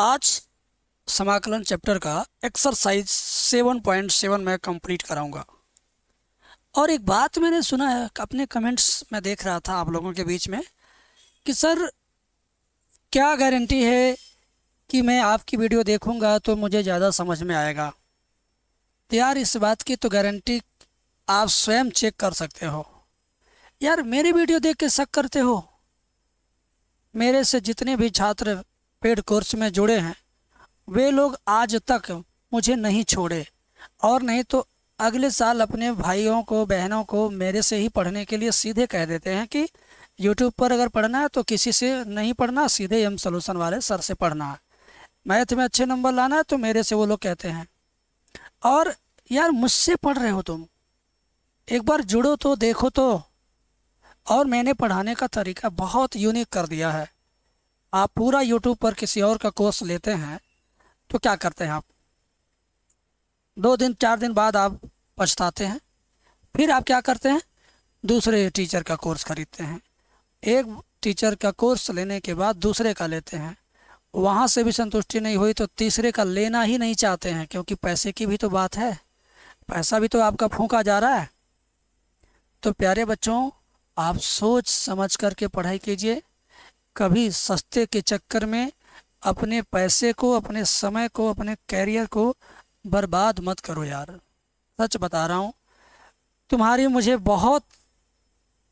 आज समाकलन चैप्टर का एक्सरसाइज सेवन पॉइंट सेवन में कंप्लीट कराऊंगा और एक बात मैंने सुना है अपने कमेंट्स में देख रहा था आप लोगों के बीच में कि सर क्या गारंटी है कि मैं आपकी वीडियो देखूंगा तो मुझे ज़्यादा समझ में आएगा यार इस बात की तो गारंटी आप स्वयं चेक कर सकते हो यार मेरी वीडियो देख के शक करते हो मेरे से जितने भी छात्र पेड कोर्स में जुड़े हैं वे लोग आज तक मुझे नहीं छोड़े और नहीं तो अगले साल अपने भाइयों को बहनों को मेरे से ही पढ़ने के लिए सीधे कह देते हैं कि यूट्यूब पर अगर पढ़ना है तो किसी से नहीं पढ़ना सीधे एम सोल्यूशन वाले सर से पढ़ना है मैथ में अच्छे नंबर लाना है तो मेरे से वो लोग कहते हैं और यार मुझसे पढ़ रहे हो तुम एक बार जुड़ो तो देखो तो और मैंने पढ़ाने का तरीका बहुत यूनिक कर दिया है आप पूरा यूट्यूब पर किसी और का कोर्स लेते हैं तो क्या करते हैं आप दो दिन चार दिन बाद आप पछताते हैं फिर आप क्या करते हैं दूसरे टीचर का कोर्स खरीदते हैं एक टीचर का कोर्स लेने के बाद दूसरे का लेते हैं वहाँ से भी संतुष्टि नहीं हुई तो तीसरे का लेना ही नहीं चाहते हैं क्योंकि पैसे की भी तो बात है पैसा भी तो आपका फूका जा रहा है तो प्यारे बच्चों आप सोच समझ करके पढ़ाई कीजिए कभी सस्ते के चक्कर में अपने पैसे को अपने समय को अपने कैरियर को बर्बाद मत करो यार सच बता रहा हूँ तुम्हारी मुझे बहुत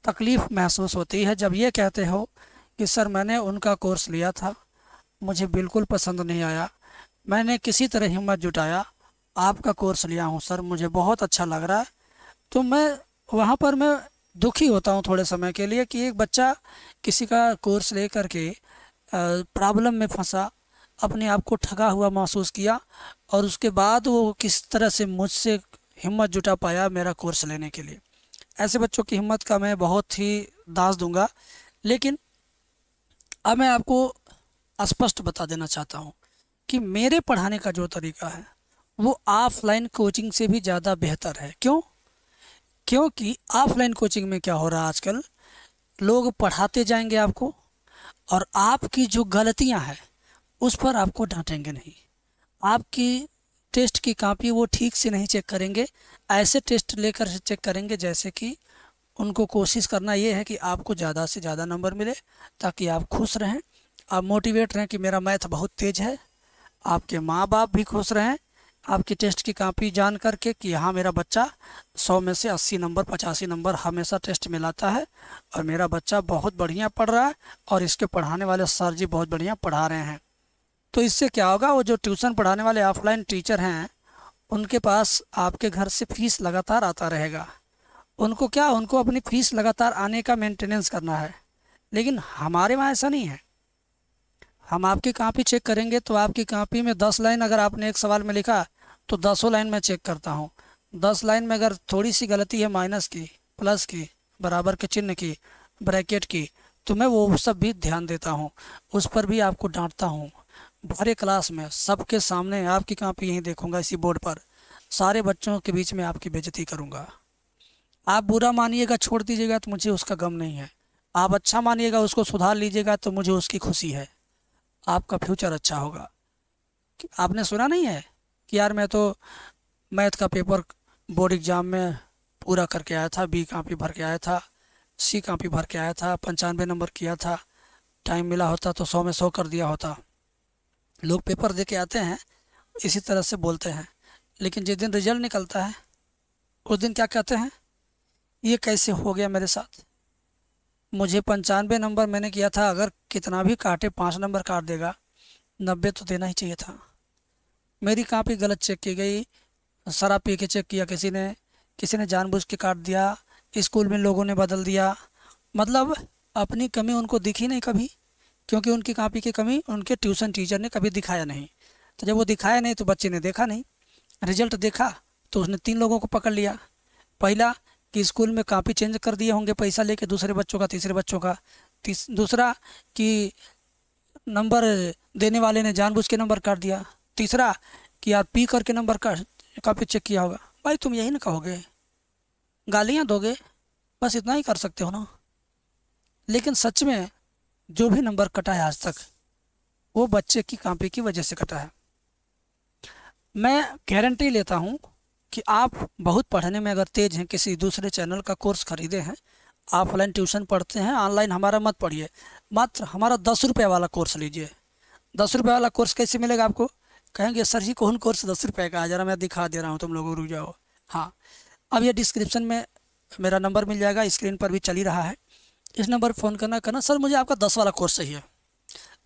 तकलीफ़ महसूस होती है जब ये कहते हो कि सर मैंने उनका कोर्स लिया था मुझे बिल्कुल पसंद नहीं आया मैंने किसी तरह हिम्मत जुटाया आपका कोर्स लिया हूँ सर मुझे बहुत अच्छा लग रहा है तो मैं वहाँ पर मैं दुखी होता हूँ थोड़े समय के लिए कि एक बच्चा किसी का कोर्स ले करके प्रॉब्लम में फंसा अपने आप को ठगा हुआ महसूस किया और उसके बाद वो किस तरह से मुझसे हिम्मत जुटा पाया मेरा कोर्स लेने के लिए ऐसे बच्चों की हिम्मत का मैं बहुत ही दास दूंगा लेकिन अब मैं आपको स्पष्ट बता देना चाहता हूँ कि मेरे पढ़ाने का जो तरीका है वो ऑफलाइन कोचिंग से भी ज़्यादा बेहतर है क्यों क्योंकि ऑफलाइन कोचिंग में क्या हो रहा है आजकल लोग पढ़ाते जाएंगे आपको और आपकी जो गलतियां हैं उस पर आपको डांटेंगे नहीं आपकी टेस्ट की कापी वो ठीक से नहीं चेक करेंगे ऐसे टेस्ट लेकर चेक करेंगे जैसे कि उनको कोशिश करना ये है कि आपको ज़्यादा से ज़्यादा नंबर मिले ताकि आप खुश रहें आप मोटिवेट रहें कि मेरा मैथ बहुत तेज़ है आपके माँ बाप भी खुश रहें आपकी टेस्ट की कापी जान करके कि हाँ मेरा बच्चा 100 में से 80 नंबर पचासी नंबर हमेशा टेस्ट में लाता है और मेरा बच्चा बहुत बढ़िया पढ़ रहा है और इसके पढ़ाने वाले सर जी बहुत बढ़िया पढ़ा रहे हैं तो इससे क्या होगा वो जो ट्यूशन पढ़ाने वाले ऑफलाइन टीचर हैं उनके पास आपके घर से फीस लगातार आता रहेगा उनको क्या उनको अपनी फीस लगातार आने का मेंटेनेंस करना है लेकिन हमारे वहाँ ऐसा नहीं है हम आपकी कापी चेक करेंगे तो आपकी कापी में दस लाइन अगर आपने एक सवाल में लिखा तो दसों लाइन में चेक करता हूँ दस लाइन में अगर थोड़ी सी गलती है माइनस की प्लस की बराबर के चिन्ह की ब्रैकेट की तो मैं वो सब भी ध्यान देता हूँ उस पर भी आपको डांटता हूँ भरे क्लास में सबके सामने आपकी कापी यहीं देखूँगा इसी बोर्ड पर सारे बच्चों के बीच में आपकी बेजती करूँगा आप बुरा मानिएगा छोड़ दीजिएगा तो मुझे उसका गम नहीं है आप अच्छा मानिएगा उसको सुधार लीजिएगा तो मुझे उसकी खुशी है आपका फ्यूचर अच्छा होगा आपने सुना नहीं है कि यार मैं तो मैथ का पेपर बोर्ड एग्ज़ाम में पूरा करके आया था बी कापी भर के आया था सी कापी भर के आया था पंचानवे नंबर किया था टाइम मिला होता तो सौ में सौ कर दिया होता लोग पेपर दे के आते हैं इसी तरह से बोलते हैं लेकिन जिस दिन रिजल्ट निकलता है उस दिन क्या कहते हैं ये कैसे हो गया मेरे साथ मुझे पंचानवे नंबर मैंने किया था अगर कितना भी काटे पाँच नंबर काट देगा नब्बे तो देना ही चाहिए था मेरी कापी गलत चेक की गई शराब पी के चेक किया किसी ने किसी ने जानबूझ के काट दिया स्कूल में लोगों ने बदल दिया मतलब अपनी कमी उनको दिखी नहीं कभी क्योंकि उनकी कापी की कमी उनके ट्यूशन टीचर ने कभी दिखाया नहीं तो जब वो दिखाया नहीं तो बच्चे ने देखा नहीं रिजल्ट देखा तो उसने तीन लोगों को पकड़ लिया पहला कि स्कूल में कापी चेंज कर दिए होंगे पैसा लेके दूसरे बच्चों का तीसरे बच्चों का तीस, दूसरा कि नंबर देने वाले ने जानबूझ के नंबर काट दिया तीसरा कि यार पी करके नंबर का कॉपी चेक किया होगा भाई तुम यही ना कहोगे गालियाँ दोगे बस इतना ही कर सकते हो ना लेकिन सच में जो भी नंबर कटा है आज तक वो बच्चे की कॉपी की वजह से कटा है मैं गारंटी लेता हूँ कि आप बहुत पढ़ने में अगर तेज हैं किसी दूसरे चैनल का कोर्स खरीदे हैं आप ऑनलाइन ट्यूशन पढ़ते हैं ऑनलाइन हमारा मत पढ़िए मात्र हमारा दस रुपये वाला कोर्स लीजिए दस रुपये वाला कोर्स कैसे मिलेगा आपको कहेंगे सर जी कौन कोर्स दस रुपये का ज़रा मैं दिखा दे रहा हूँ तुम लोगों रुक जाओ हाँ अब ये डिस्क्रिप्शन में मेरा नंबर मिल जाएगा स्क्रीन पर भी चल ही रहा है इस नंबर फ़ोन करना करना सर मुझे आपका दस वाला कोर्स चाहिए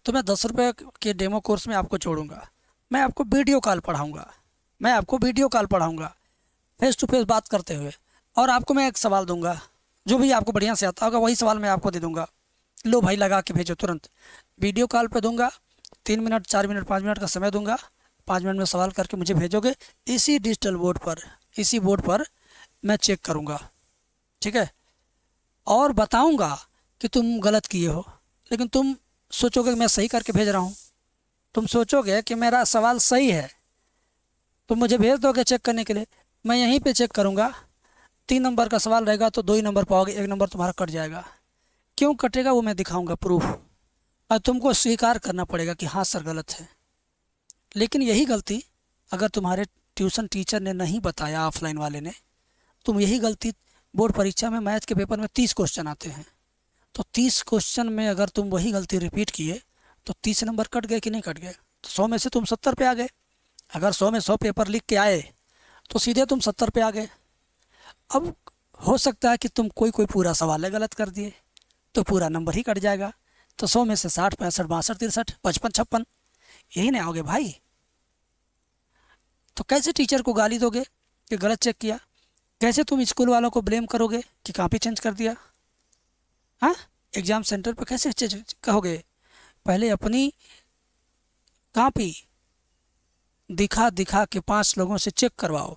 तो मैं दस रुपये के डेमो कोर्स में आपको छोड़ूंगा मैं आपको वीडियो कॉल पढ़ाऊँगा मैं आपको वीडियो कॉल पढ़ाऊँगा फेस टू फेस बात करते हुए और आपको मैं एक सवाल दूंगा जो भी आपको बढ़िया से आता होगा वही सवाल मैं आपको दे दूंगा लो भाई लगा के भेजो तुरंत वीडियो कॉल पर दूंगा तीन मिनट चार मिनट पाँच मिनट का समय दूंगा पाँच मिनट में सवाल करके मुझे भेजोगे इसी डिजिटल बोर्ड पर इसी बोर्ड पर मैं चेक करूँगा ठीक है और बताऊँगा कि तुम गलत किए हो लेकिन तुम सोचोगे कि मैं सही करके भेज रहा हूँ तुम सोचोगे कि मेरा सवाल सही है तुम तो मुझे भेज दोगे चेक करने के लिए मैं यहीं पे चेक करूँगा तीन नंबर का सवाल रहेगा तो दो ही नंबर पाओगे एक नंबर तुम्हारा कट जाएगा क्यों कटेगा वो मैं दिखाऊंगा प्रूफ और तुमको स्वीकार करना पड़ेगा कि हाँ सर गलत है लेकिन यही गलती अगर तुम्हारे ट्यूशन टीचर ने नहीं बताया ऑफलाइन वाले ने तुम यही गलती बोर्ड परीक्षा में मैथ के पेपर में तीस क्वेश्चन आते हैं तो तीस क्वेश्चन में अगर तुम वही गलती रिपीट किए तो तीस नंबर कट गए कि नहीं कट गए तो सौ में से तुम सत्तर पे आ गए अगर सौ में सौ पेपर लिख के आए तो सीधे तुम सत्तर पे आ गए अब हो सकता है कि तुम कोई कोई पूरा सवाल गलत कर दिए तो पूरा नंबर ही कट जाएगा तो सौ में से साठ पैंसठ बासठ तिरसठ पचपन छप्पन यही नहीं आओगे भाई तो कैसे टीचर को गाली दोगे कि गलत चेक किया कैसे तुम स्कूल वालों को ब्लेम करोगे कि कापी चेंज कर दिया हाँ एग्ज़ाम सेंटर पर कैसे चेंज कहोगे पहले अपनी कापी दिखा दिखा के पांच लोगों से चेक करवाओ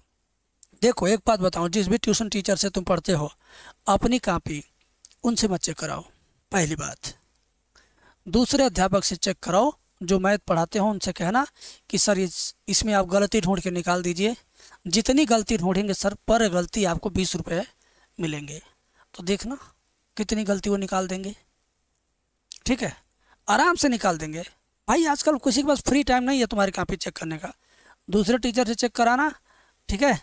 देखो एक बात बताऊं जिस भी ट्यूशन टीचर से तुम पढ़ते हो अपनी कापी उनसे मत चेक कराओ पहली बात दूसरे अध्यापक से चेक कराओ जो मैथ पढ़ाते हो उनसे कहना कि सर इस इसमें आप गलती ढूंढ के निकाल दीजिए जितनी गलती ढूंढेंगे सर पर गलती आपको बीस रुपये मिलेंगे तो देखना कितनी गलती वो निकाल देंगे ठीक है आराम से निकाल देंगे भाई आजकल किसी के पास फ्री टाइम नहीं है तुम्हारी कापी चेक करने का दूसरे टीचर से चेक कराना ठीक है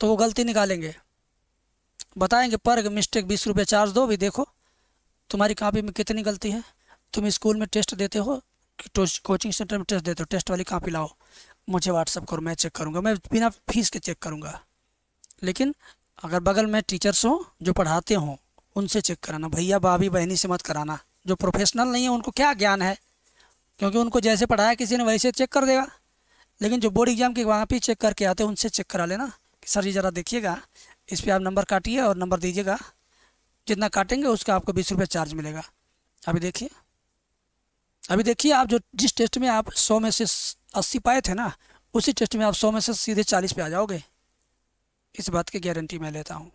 तो वो गलती निकालेंगे बताएंगे पर मिस्टेक बीस रुपये चार्ज दो भी देखो तुम्हारी कापी में कितनी गलती है तुम स्कूल में टेस्ट देते हो तो कोचिंग सेंटर में टेस्ट देते हो टेस्ट वाली कापी लाओ मुझे व्हाट्सअप करो मैं चेक करूँगा मैं बिना फीस के चेक करूँगा लेकिन अगर बगल में टीचर्स हों जो पढ़ाते हों उनसे चेक कराना भैया भाभी बहनी से मत कराना जो प्रोफेशनल नहीं है उनको क्या ज्ञान है क्योंकि उनको जैसे पढ़ाया किसी ने वैसे चेक कर देगा लेकिन जो बोर्ड एग्ज़ाम के वहाँ पर चेक करके आते हैं उनसे चेक करा लेना कि सर जी ज़रा देखिएगा इस पर आप नंबर काटिए और नंबर दीजिएगा जितना काटेंगे उसका आपको बीस रुपये चार्ज मिलेगा अभी देखिए अभी देखिए आप जो जिस टेस्ट में आप सौ में से अस्सी पाए थे ना उसी टेस्ट में आप सौ में से सीधे चालीस पे आ जाओगे इस बात की गारंटी मैं लेता हूँ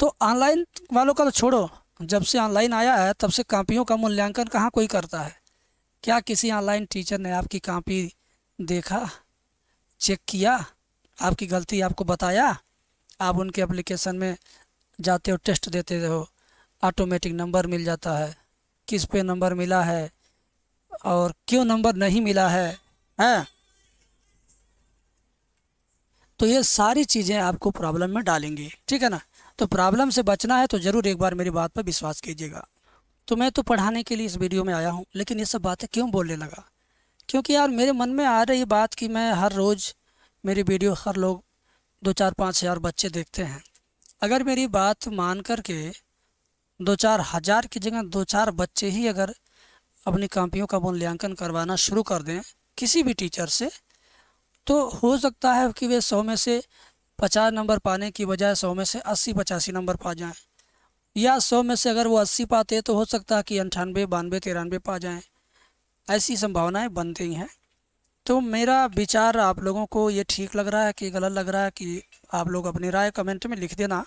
तो ऑनलाइन वालों का तो छोड़ो जब से ऑनलाइन आया है तब से कापियों का मूल्यांकन कहाँ कोई करता है क्या किसी ऑनलाइन टीचर ने आपकी कापी देखा चेक किया आपकी गलती आपको बताया आप उनके एप्लीकेशन में जाते हो टेस्ट देते हो ऑटोमेटिक नंबर मिल जाता है किस पे नंबर मिला है और क्यों नंबर नहीं मिला है हैं तो ये सारी चीज़ें आपको प्रॉब्लम में डालेंगे ठीक है ना तो प्रॉब्लम से बचना है तो ज़रूर एक बार मेरी बात पर विश्वास कीजिएगा तो मैं तो पढ़ाने के लिए इस वीडियो में आया हूँ लेकिन ये सब बातें क्यों बोलने लगा क्योंकि यार मेरे मन में आ रही बात कि मैं हर रोज़ मेरी वीडियो हर लोग दो चार पाँच हज़ार बच्चे देखते हैं अगर मेरी बात मान कर के दो चार हज़ार की जगह दो चार बच्चे ही अगर अपनी कापियों का मूल्यांकन करवाना शुरू कर दें किसी भी टीचर से तो हो सकता है कि वे सौ में से पचास नंबर पाने की बजाय सौ में से अस्सी पचासी नंबर पा जाएं या सौ में से अगर वो अस्सी पाते तो हो सकता है कि अंठानवे बानवे तिरानवे पा जाएं ऐसी संभावनाएं बन गई हैं तो मेरा विचार आप लोगों को ये ठीक लग रहा है कि गलत लग रहा है कि आप लोग अपनी राय कमेंट में लिख देना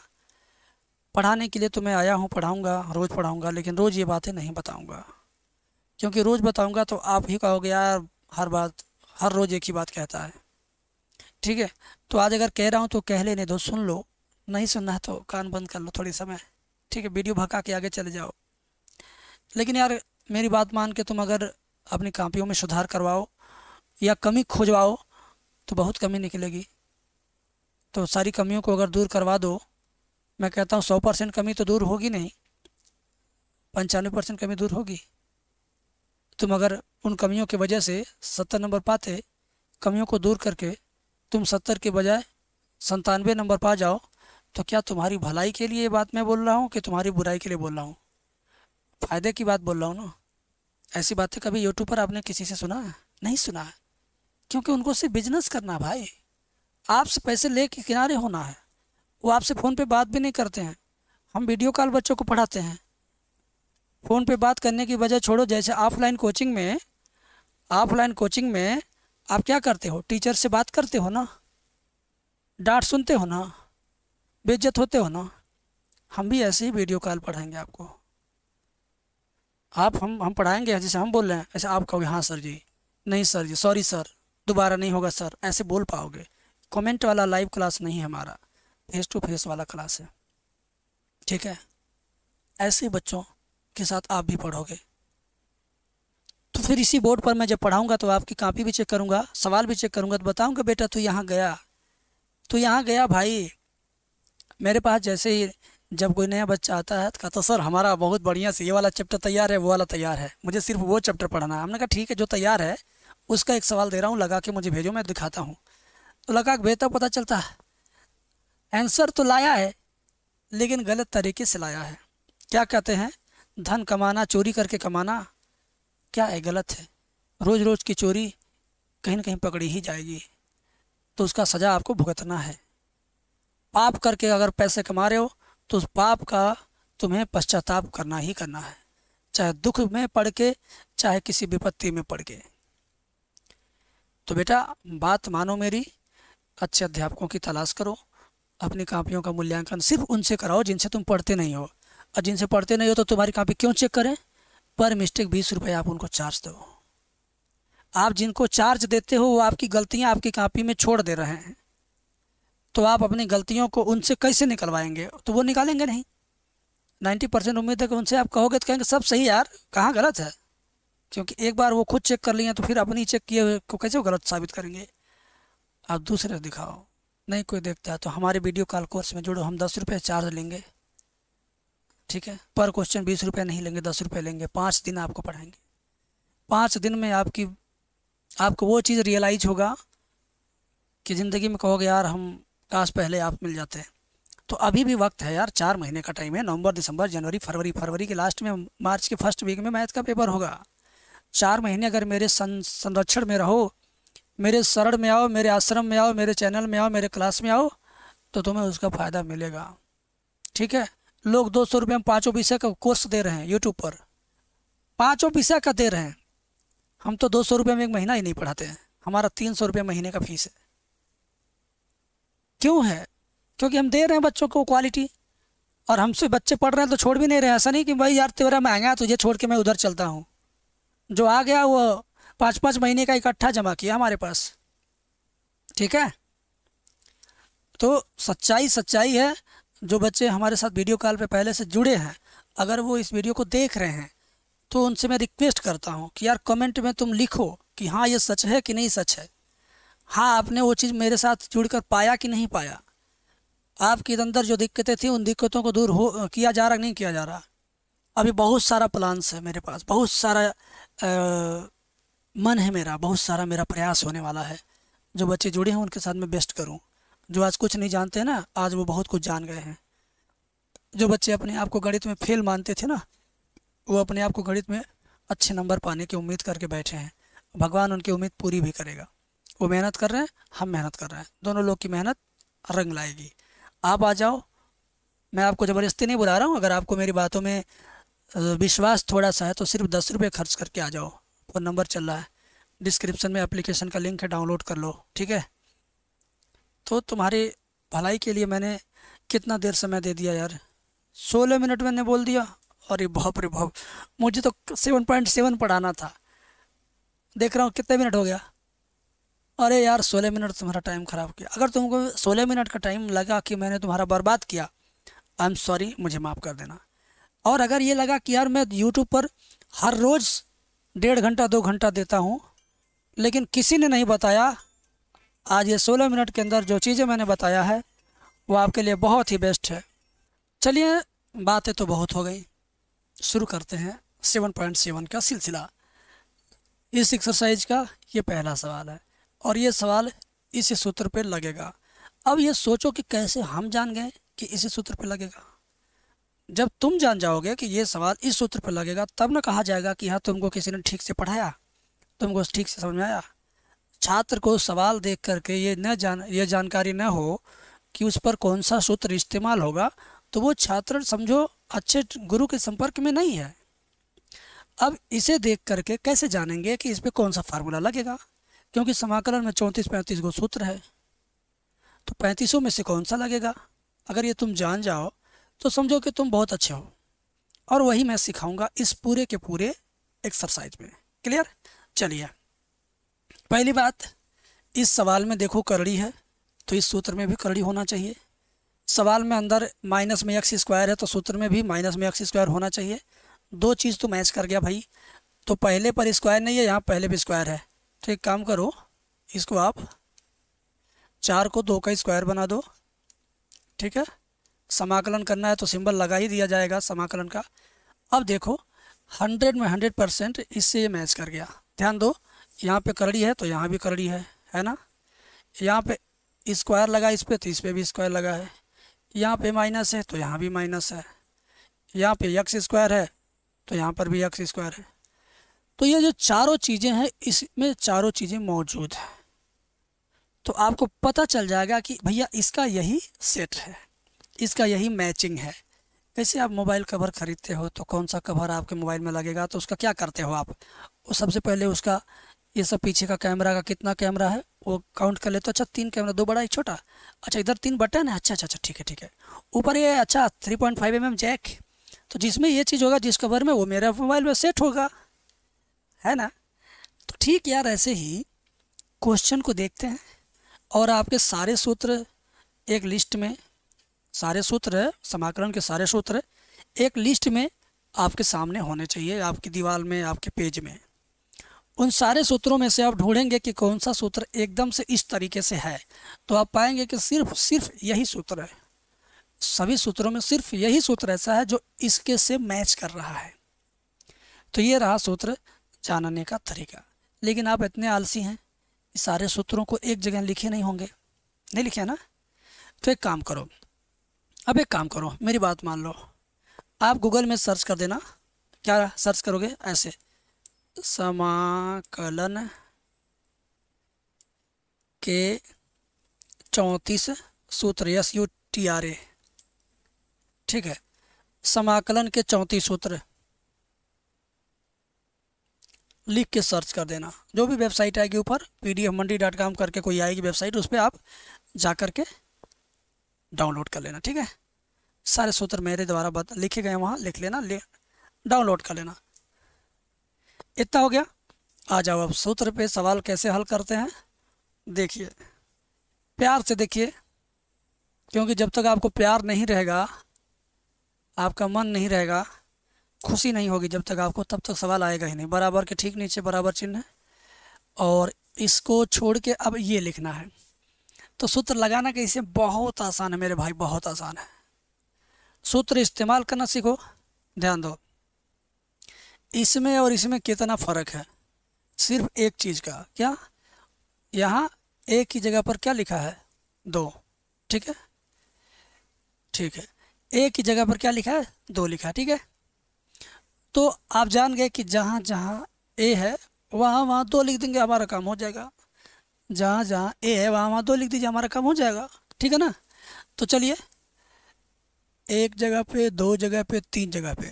पढ़ाने के लिए तो मैं आया हूँ पढ़ाऊँगा रोज़ पढ़ाऊँगा लेकिन रोज़ ये बातें नहीं बताऊँगा क्योंकि रोज़ बताऊँगा तो आप ही कहोगे यार हर बात हर रोज़ एक ही बात कहता है ठीक है तो आज अगर कह रहा हूँ तो कह लेने दो सुन लो नहीं सुनना है तो कान बंद कर लो थोड़ी समय ठीक है वीडियो भगा के आगे चले जाओ लेकिन यार मेरी बात मान के तुम अगर अपनी कापियों में सुधार करवाओ या कमी खोजवाओ तो बहुत कमी निकलेगी तो सारी कमियों को अगर दूर करवा दो मैं कहता हूँ सौ परसेंट कमी तो दूर होगी नहीं पंचानवे परसेंट कमी दूर होगी तुम अगर उन कमियों की वजह से सत्तर नंबर पाते कमियों को दूर करके तुम सत्तर के बजाय संतानवे नंबर पा जाओ तो क्या तुम्हारी भलाई के लिए बात मैं बोल रहा हूँ कि तुम्हारी बुराई के लिए बोल रहा हूँ फ़ायदे की बात बोल रहा हूँ ना ऐसी बातें कभी यूट्यूब पर आपने किसी से सुना नहीं सुना क्योंकि उनको सिर्फ बिजनेस करना भाई आपसे पैसे ले के किनारे होना है वो आपसे फ़ोन पे बात भी नहीं करते हैं हम वीडियो कॉल बच्चों को पढ़ाते हैं फ़ोन पे बात करने की वजह छोड़ो जैसे ऑफलाइन कोचिंग में ऑफलाइन कोचिंग में आप क्या करते हो टीचर से बात करते हो ना डांट सुनते हो ना बेज्जत होते हो ना हम भी ऐसे ही वीडियो कॉल पढ़ाएंगे आपको आप हम हम पढ़ाएंगे जैसे हम बोल रहे हैं ऐसे आप कहोगे हाँ सर जी नहीं सर जी सॉरी सर दोबारा नहीं होगा सर ऐसे बोल पाओगे कमेंट वाला लाइव क्लास नहीं है हमारा फेस टू फेस वाला क्लास है ठीक है ऐसे बच्चों के साथ आप भी पढ़ोगे तो फिर इसी बोर्ड पर मैं जब पढ़ाऊँगा तो आपकी कापी भी चेक करूँगा सवाल भी चेक करूँगा तो बताऊंगा बेटा तू यहाँ गया तो यहाँ गया भाई मेरे पास जैसे ही जब कोई नया बच्चा आता है तो कहता सर हमारा बहुत बढ़िया से ये वाला चैप्टर तैयार है वो वाला तैयार है मुझे सिर्फ वो चैप्टर पढ़ना है हमने कहा ठीक है जो तैयार है उसका एक सवाल दे रहा हूँ लगा के मुझे भेजो मैं दिखाता हूँ तो लगा के भेजता पता चलता है आंसर तो लाया है लेकिन गलत तरीके से लाया है क्या कहते हैं धन कमाना चोरी करके कमाना क्या है गलत है रोज़ रोज़ की चोरी कहीं ना कहीं पकड़ी ही जाएगी तो उसका सज़ा आपको भुगतना है पाप करके अगर पैसे कमा रहे हो तो उस पाप का तुम्हें पश्चाताप करना ही करना है चाहे दुख में पड़ के चाहे किसी विपत्ति में पड़ के तो बेटा बात मानो मेरी अच्छे अध्यापकों की तलाश करो अपनी कापियों का मूल्यांकन सिर्फ उनसे कराओ जिनसे तुम पढ़ते नहीं हो और जिनसे पढ़ते नहीं हो तो तुम्हारी कापी क्यों चेक करें पर मिस्टेक बीस रुपये आप उनको चार्ज दो आप जिनको चार्ज देते हो वो आपकी गलतियाँ आपकी कापी में छोड़ दे रहे हैं तो आप अपनी गलतियों को उनसे कैसे निकलवाएंगे तो वो निकालेंगे नहीं नाइन्टी परसेंट उम्मीद है कि उनसे आप कहोगे तो कहेंगे सब सही यार कहाँ गलत है क्योंकि एक बार वो खुद चेक कर लिए तो फिर अपनी चेक किए हुए को कैसे वो गलत साबित करेंगे आप दूसरे दिखाओ नहीं कोई देखता तो हमारे वीडियो कॉल कोर्स में जुड़ो हम दस रुपये चार्ज लेंगे ठीक है पर क्वेश्चन बीस रुपये नहीं लेंगे दस रुपये लेंगे पाँच दिन आपको पढ़ाएंगे पाँच दिन में आपकी आपको वो चीज़ रियलाइज होगा कि ज़िंदगी में कहोगे यार हम काश पहले आप मिल जाते हैं तो अभी भी वक्त है यार चार महीने का टाइम है नवंबर दिसंबर जनवरी फरवरी फरवरी के लास्ट में मार्च के फर्स्ट वीक में मैथ का पेपर होगा चार महीने अगर मेरे संरक्षण में रहो मेरे शरण में आओ मेरे आश्रम में आओ मेरे चैनल में आओ मेरे क्लास में आओ तो तुम्हें उसका फ़ायदा मिलेगा ठीक है लोग दो सौ रुपये में पाँचों विषय का कोर्स दे रहे हैं यूट्यूब पर पाँचों विषय का दे रहे हैं हम तो दो सौ रुपये में एक महीना ही नहीं पढ़ाते हैं हमारा तीन सौ रुपये महीने का फीस है क्यों है क्योंकि हम दे रहे हैं बच्चों को क्वालिटी और हमसे बच्चे पढ़ रहे हैं तो छोड़ भी नहीं रहे ऐसा नहीं कि भाई यार तेरा महंगा तो तुझे छोड़ के मैं उधर चलता हूँ जो आ गया वो पाँच पाँच महीने का इकट्ठा जमा किया हमारे पास ठीक है तो सच्चाई सच्चाई है जो बच्चे हमारे साथ वीडियो कॉल पे पहले से जुड़े हैं अगर वो इस वीडियो को देख रहे हैं तो उनसे मैं रिक्वेस्ट करता हूँ कि यार कमेंट में तुम लिखो कि हाँ ये सच है कि नहीं सच है हाँ आपने वो चीज़ मेरे साथ जुड़कर पाया कि नहीं पाया आपके अंदर जो दिक्कतें थी उन दिक्कतों को दूर हो किया जा रहा नहीं किया जा रहा अभी बहुत सारा प्लान्स है मेरे पास बहुत सारा आ, मन है मेरा बहुत सारा मेरा प्रयास होने वाला है जो बच्चे जुड़े हैं उनके साथ मैं बेस्ट करूं जो आज कुछ नहीं जानते हैं ना आज वो बहुत कुछ जान गए हैं जो बच्चे अपने आप को गणित में फेल मानते थे ना वो अपने आप को गणित में अच्छे नंबर पाने की उम्मीद करके बैठे हैं भगवान उनकी उम्मीद पूरी भी करेगा वो मेहनत कर रहे हैं हम मेहनत कर रहे हैं दोनों लोग की मेहनत रंग लाएगी आप आ जाओ मैं आपको ज़बरदस्ती नहीं बुला रहा हूँ अगर आपको मेरी बातों में विश्वास थोड़ा सा है तो सिर्फ दस रुपये खर्च करके आ जाओ और नंबर चल रहा है डिस्क्रिप्शन में एप्लीकेशन का लिंक है डाउनलोड कर लो ठीक है तो तुम्हारी भलाई के लिए मैंने कितना देर समय दे दिया यार सोलह मिनट मैंने बोल दिया अरे बहुत रे बहुत मुझे तो सेवन पॉइंट सेवन पढ़ाना था देख रहा हूँ कितने मिनट हो गया अरे यार सोलह मिनट तुम्हारा टाइम ख़राब किया अगर तुमको सोलह मिनट का टाइम लगा कि मैंने तुम्हारा बर्बाद किया आई एम सॉरी मुझे माफ़ कर देना और अगर ये लगा कि यार मैं यूट्यूब पर हर रोज़ डेढ़ घंटा दो घंटा देता हूँ लेकिन किसी ने नहीं बताया आज ये सोलह मिनट के अंदर जो चीज़ें मैंने बताया है वो आपके लिए बहुत ही बेस्ट है चलिए बातें तो बहुत हो गई शुरू करते हैं सेवन पॉइंट सेवन का सिलसिला इस एक्सरसाइज का ये पहला सवाल है और ये सवाल इसी सूत्र पे लगेगा अब ये सोचो कि कैसे हम जान गए कि इसी सूत्र पे लगेगा जब तुम जान जाओगे कि ये सवाल इस सूत्र पर लगेगा तब न कहा जाएगा कि हाँ तुमको किसी ने ठीक से पढ़ाया तुमको ठीक से समझ में आया छात्र को सवाल देख करके ये न जान ये जानकारी न हो कि उस पर कौन सा सूत्र इस्तेमाल होगा तो वो छात्र समझो अच्छे गुरु के संपर्क में नहीं है अब इसे देख करके कैसे जानेंगे कि इस पर कौन सा फार्मूला लगेगा क्योंकि समाकलन में चौंतीस पैंतीस गो सूत्र है तो पैंतीसों में से कौन सा लगेगा अगर ये तुम जान जाओ तो समझो कि तुम बहुत अच्छे हो और वही मैं सिखाऊंगा इस पूरे के पूरे एक्सरसाइज में क्लियर चलिए पहली बात इस सवाल में देखो करड़ी है तो इस सूत्र में भी करड़ी होना चाहिए सवाल में अंदर माइनस में एक्स स्क्वायर है तो सूत्र में भी माइनस में एक्स स्क्वायर होना चाहिए दो चीज़ तो मैच कर गया भाई तो पहले पर स्क्वायर नहीं है यहाँ पहले पर स्क्वायर है तो एक काम करो इसको आप चार को दो का स्क्वायर बना दो ठीक है समाकलन करना है तो सिंबल लगा ही दिया जाएगा समाकलन का अब देखो हंड्रेड में हंड्रेड परसेंट इससे ये मैच कर गया ध्यान दो यहाँ पे करड़ी है तो यहाँ भी करड़ी है है ना यहाँ पे स्क्वायर लगा इस पर तो इस पर भी स्क्वायर लगा है यहाँ पे माइनस है तो यहाँ भी माइनस है यहाँ पे यक्स स्क्वायर है तो यहाँ पर भी यक्स स्क्वायर है तो ये जो चारों चीज़ें हैं इसमें चारों चीज़ें मौजूद हैं तो आपको पता चल जाएगा कि भैया इसका यही सेट है इसका यही मैचिंग है जैसे आप मोबाइल कवर ख़रीदते हो तो कौन सा कवर आपके मोबाइल में लगेगा तो उसका क्या करते हो आप वो सबसे पहले उसका ये सब पीछे का कैमरा का कितना कैमरा है वो काउंट कर ले तो अच्छा तीन कैमरा दो बड़ा एक छोटा अच्छा इधर तीन बटन है अच्छा अच्छा अच्छा ठीक है ठीक है ऊपर ये अच्छा three point five M M jack तो जिसमें ये चीज़ होगा जिस कवर में वो मेरे मोबाइल में सेट होगा है ना तो ठीक यार ऐसे ही क्वेश्चन को देखते हैं और आपके सारे सूत्र एक लिस्ट में सारे सूत्र है समाकलन के सारे सूत्र एक लिस्ट में आपके सामने होने चाहिए आपकी दीवार में आपके पेज में उन सारे सूत्रों में से आप ढूंढेंगे कि कौन सा सूत्र एकदम से इस तरीके से है तो आप पाएंगे कि सिर्फ सिर्फ यही सूत्र है सभी सूत्रों में सिर्फ यही सूत्र ऐसा है जो इसके से मैच कर रहा है तो ये रहा सूत्र जानने का तरीका लेकिन आप इतने आलसी हैं सारे सूत्रों को एक जगह लिखे नहीं होंगे नहीं लिखे ना तो एक काम करो अब एक काम करो मेरी बात मान लो आप गूगल में सर्च कर देना क्या सर्च करोगे ऐसे समाकलन के चौंतीस सूत्र S U T R A ठीक है समाकलन के चौंतीस सूत्र लिख के सर्च कर देना जो भी वेबसाइट आएगी ऊपर P D F Mandi dot com करके कोई आएगी वेबसाइट उस पर आप जा कर के डाउनलोड कर लेना ठीक है सारे सूत्र मेरे द्वारा बता लिखे गए वहाँ लिख लेना ले डाउनलोड कर लेना इतना हो गया आ जाओ अब सूत्र पे सवाल कैसे हल करते हैं देखिए प्यार से देखिए क्योंकि जब तक आपको प्यार नहीं रहेगा आपका मन नहीं रहेगा खुशी नहीं होगी जब तक आपको तब तक सवाल आएगा ही नहीं बराबर के ठीक नीचे बराबर चिन्ह है और इसको छोड़ के अब ये लिखना है तो सूत्र लगाना कैसे बहुत आसान है मेरे भाई बहुत आसान है सूत्र इस्तेमाल करना सीखो ध्यान दो इसमें और इसमें कितना फ़र्क है सिर्फ एक चीज़ का क्या यहाँ एक ही जगह पर क्या लिखा है दो ठीक है ठीक है एक ही जगह पर क्या लिखा है दो लिखा है ठीक है तो आप जान गए कि जहाँ जहाँ ए है वहाँ वहाँ दो लिख देंगे हमारा काम हो जाएगा जहाँ जहाँ ए है वहाँ वहाँ दो लिख दीजिए हमारा काम हो जाएगा ठीक है ना तो चलिए एक जगह पे दो जगह पे तीन जगह पे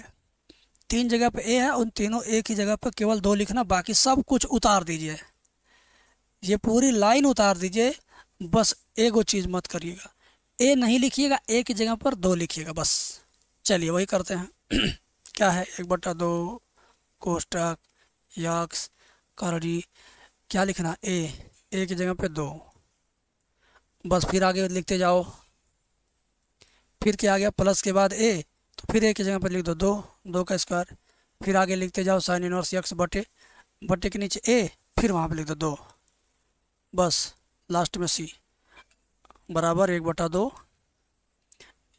तीन जगह पे ए है उन तीनों एक ही जगह पर केवल दो लिखना बाकी सब कुछ उतार दीजिए ये पूरी लाइन उतार दीजिए बस वो चीज़ मत करिएगा ए नहीं लिखिएगा एक ही जगह पर दो लिखिएगा बस चलिए वही करते हैं क्या है एक बटा दो कोष्टक यक्स करी क्या लिखना ए एक ही जगह पे दो बस फिर आगे लिखते जाओ फिर क्या आ गया प्लस के बाद ए तो फिर एक ही जगह पर लिख दो दो दो का स्क्वायर फिर आगे लिखते जाओ साइन इनवर्स यक्स बटे बटे के नीचे ए फिर वहाँ पर लिख दो दो बस लास्ट में सी बराबर एक बटा दो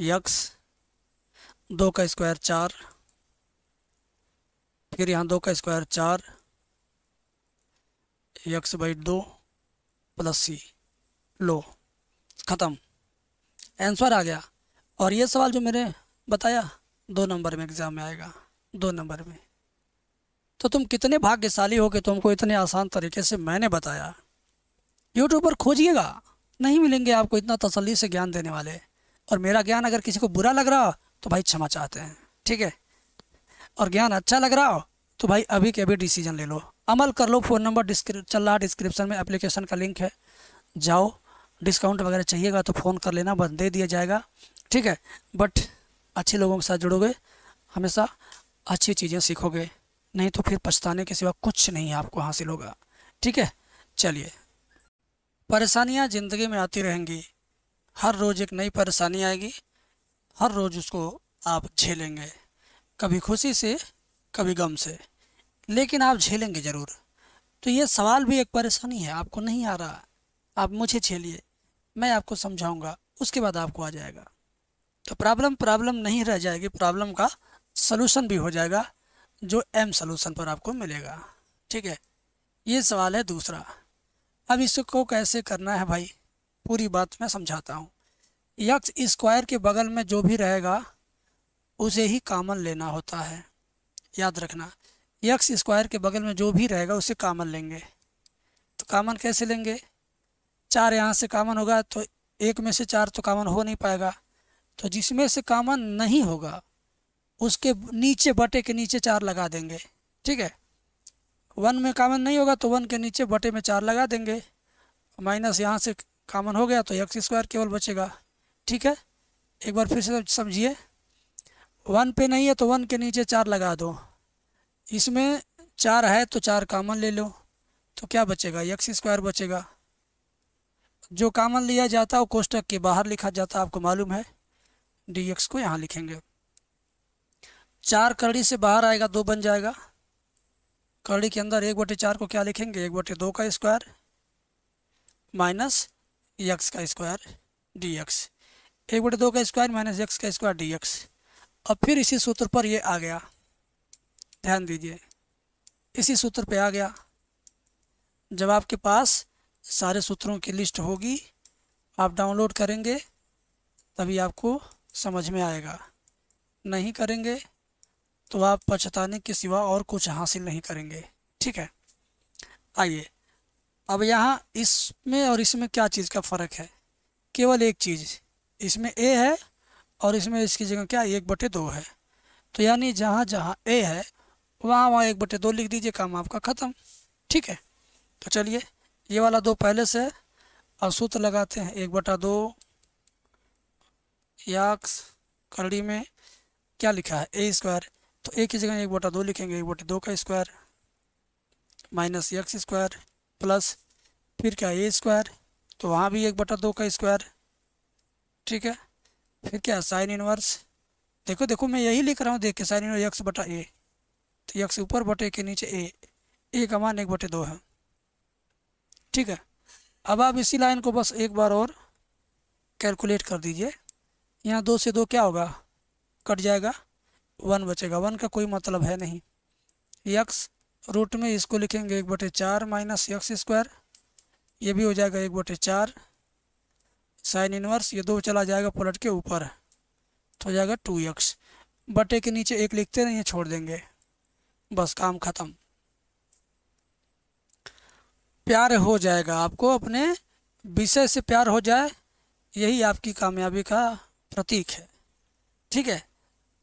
यक्स दो का स्क्वायर चार फिर यहाँ दो का स्क्वायर चार यक्स बाई दो प्लस सी लो ख़त्म आंसर आ गया और ये सवाल जो मैंने बताया दो नंबर में एग्ज़ाम में आएगा दो नंबर में तो तुम कितने भाग्यशाली हो कि तुमको इतने आसान तरीके से मैंने बताया यूट्यूब पर खोजिएगा नहीं मिलेंगे आपको इतना तसल्ली से ज्ञान देने वाले और मेरा ज्ञान अगर किसी को बुरा लग रहा हो तो भाई क्षमा चाहते हैं ठीक है और ज्ञान अच्छा लग रहा हो तो भाई अभी के अभी डिसीजन ले लो अमल कर लो फ़ोन नंबर चल रहा डिस्क्रिप्शन में एप्लीकेशन का लिंक है जाओ डिस्काउंट वगैरह चाहिएगा तो फ़ोन कर लेना बस दे दिया जाएगा ठीक है बट अच्छे लोगों के साथ जुड़ोगे हमेशा अच्छी चीज़ें सीखोगे नहीं तो फिर पछताने के सिवा कुछ नहीं आपको हासिल होगा ठीक है चलिए परेशानियाँ ज़िंदगी में आती रहेंगी हर रोज़ एक नई परेशानी आएगी हर रोज़ उसको आप झेलेंगे कभी खुशी से कभी गम से लेकिन आप झेलेंगे ज़रूर तो ये सवाल भी एक परेशानी है आपको नहीं आ रहा आप मुझे झेलिए मैं आपको समझाऊंगा उसके बाद आपको आ जाएगा तो प्रॉब्लम प्रॉब्लम नहीं रह जाएगी प्रॉब्लम का सलूशन भी हो जाएगा जो एम सलूशन पर आपको मिलेगा ठीक है ये सवाल है दूसरा अब इसको कैसे करना है भाई पूरी बात मैं समझाता हूँ यक्स स्क्वायर के बगल में जो भी रहेगा उसे ही कामन लेना होता है याद रखना यक्स स्क्वायर के बगल में जो भी रहेगा उसे कामन लेंगे तो कामन कैसे लेंगे चार यहाँ से कामन होगा तो एक में से चार तो कामन हो नहीं पाएगा तो जिसमें से कामन नहीं होगा उसके नीचे बटे के नीचे चार लगा देंगे ठीक है वन में कामन नहीं होगा तो वन के नीचे बटे में चार लगा देंगे माइनस यहाँ से कामन हो गया तो एक स्क्वायर केवल बचेगा ठीक है एक बार फिर से समझिए वन पे नहीं है तो वन के नीचे चार लगा दो इसमें चार है तो चार कामन ले लो तो क्या बचेगा यक्स स्क्वायर बचेगा जो कामन लिया जाता है वो कोष्टक के बाहर लिखा जाता है आपको मालूम है डी एक्स को यहाँ लिखेंगे चार कड़ी से बाहर आएगा दो बन जाएगा कड़ी के अंदर एक बटे चार को क्या लिखेंगे एक बटे दो का स्क्वायर माइनस यक्स का स्क्वायर डी एक्स एक बटे दो का स्क्वायर माइनस यक्स का स्क्वायर डी एक्स अब फिर इसी सूत्र पर ये आ गया ध्यान दीजिए इसी सूत्र पे आ गया जब आपके पास सारे सूत्रों की लिस्ट होगी आप डाउनलोड करेंगे तभी आपको समझ में आएगा नहीं करेंगे तो आप पछताने के सिवा और कुछ हासिल नहीं करेंगे ठीक है आइए अब यहाँ इसमें और इसमें क्या चीज़ का फ़र्क है केवल एक चीज़ इसमें ए है और इसमें इसकी जगह क्या एक बटे दो है तो यानी जहाँ जहाँ ए है वहाँ वहाँ एक बटे दो लिख दीजिए काम आपका ख़त्म ठीक है तो चलिए ये वाला दो पहले से और सूत्र लगाते हैं एक बटा दो याक्स करड़ी में क्या लिखा है ए स्क्वायर तो एक ही जगह एक बटा दो लिखेंगे एक बटे दो का square minus x square plus फिर क्या ए स्क्वायर तो वहाँ भी एक बटा दो का स्क्वायर ठीक है फिर क्या साइन इनवर्स देखो देखो मैं यही लिख रहा हूँ देख के साइन इनवर्स एक्स बटा ए तो से ऊपर बटे के नीचे ए ए का मान एक बटे दो है ठीक है अब आप इसी लाइन को बस एक बार और कैलकुलेट कर दीजिए यहाँ दो से दो क्या होगा कट जाएगा वन बचेगा वन का कोई मतलब है नहीं यक्स रूट में इसको लिखेंगे एक बटे चार माइनस यक्स स्क्वायर ये भी हो जाएगा एक बटे चार साइन इनवर्स ये दो चला जाएगा पलट के ऊपर तो हो जाएगा टू यक्स बटे के नीचे एक लिखते नहीं छोड़ देंगे बस काम ख़त्म प्यार हो जाएगा आपको अपने विषय से प्यार हो जाए यही आपकी कामयाबी का प्रतीक है ठीक है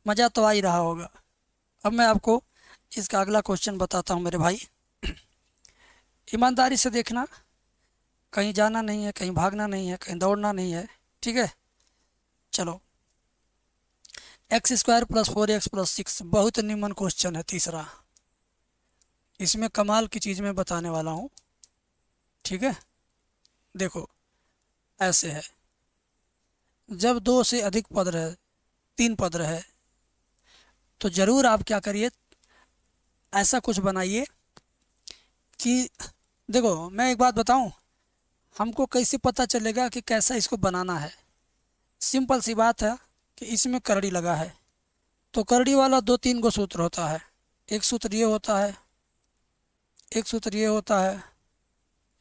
मज़ा तो आ ही रहा होगा अब मैं आपको इसका अगला क्वेश्चन बताता हूँ मेरे भाई ईमानदारी से देखना कहीं जाना नहीं है कहीं भागना नहीं है कहीं दौड़ना नहीं है ठीक है चलो x square plus four x plus six बहुत निम्न क्वेश्चन है तीसरा इसमें कमाल की चीज़ मैं बताने वाला हूँ ठीक है देखो ऐसे है जब दो से अधिक पद रहे तीन पद रहे तो ज़रूर आप क्या करिए ऐसा कुछ बनाइए कि देखो मैं एक बात बताऊं हमको कैसे पता चलेगा कि कैसा इसको बनाना है सिंपल सी बात है कि इसमें करड़ी लगा है तो करड़ी वाला दो तीन गो सूत्र होता है एक सूत्र ये होता है एक सूत्र ये होता है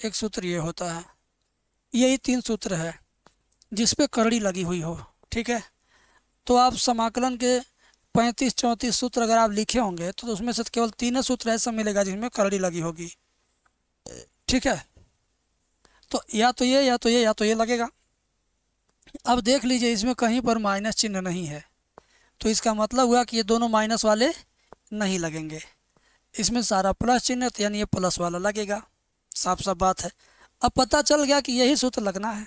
एक सूत्र ये होता है यही तीन सूत्र है जिस पे करड़ी लगी हुई हो ठीक है तो आप समाकलन के पैंतीस चौंतीस सूत्र अगर आप लिखे होंगे तो उसमें से केवल तीन सूत्र ऐसा मिलेगा जिसमें करड़ी लगी होगी ठीक है तो या तो ये या तो ये या तो ये लगेगा अब देख लीजिए इसमें कहीं पर माइनस चिन्ह नहीं है तो इसका मतलब हुआ कि ये दोनों माइनस वाले नहीं लगेंगे इसमें सारा प्लस चिन्ह तो यानी ये प्लस वाला लगेगा साफ साफ बात है अब पता चल गया कि यही सूत्र लगना है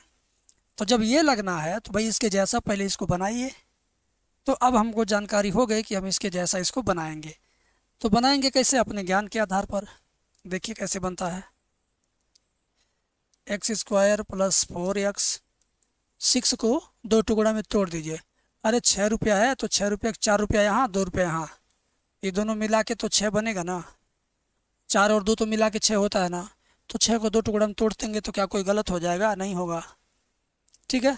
तो जब ये लगना है तो भाई इसके जैसा पहले इसको बनाइए तो अब हमको जानकारी हो गई कि हम इसके जैसा इसको बनाएंगे तो बनाएंगे कैसे अपने ज्ञान के आधार पर देखिए कैसे बनता है x square plus four x six को दो टुकड़ा में तोड़ दीजिए अरे छः रुपया है तो छः रुपया चार रुपया यहाँ दो रुपया यहाँ ये दोनों मिला के तो छः बनेगा ना चार और दो तो मिला के छः होता है ना तो छः को दो टुकड़ा में तोड़ देंगे तो क्या कोई गलत हो जाएगा नहीं होगा ठीक है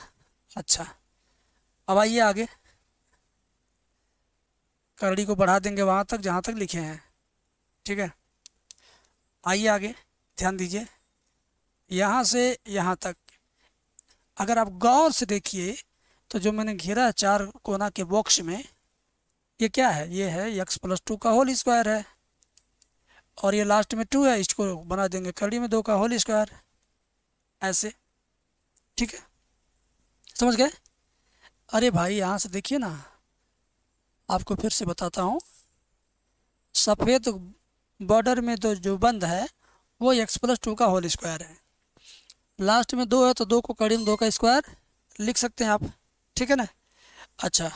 अच्छा अब आइए आगे करड़ी को बढ़ा देंगे वहाँ तक जहाँ तक लिखे हैं ठीक है आइए आगे ध्यान दीजिए यहाँ से यहाँ तक अगर आप गौर से देखिए तो जो मैंने घेरा चार कोना के बॉक्स में ये क्या है ये है एक्स प्लस टू का होल स्क्वायर है और ये लास्ट में टू है इसको बना देंगे कड़ी में दो का होल स्क्वायर ऐसे ठीक है समझ गए अरे भाई यहाँ से देखिए ना आपको फिर से बताता हूँ सफ़ेद बॉर्डर में तो जो बंद है वो एक्स प्लस टू का होल स्क्वायर है लास्ट में दो है तो दो को कड़ी में दो का स्क्वायर लिख सकते हैं आप ठीक है ना अच्छा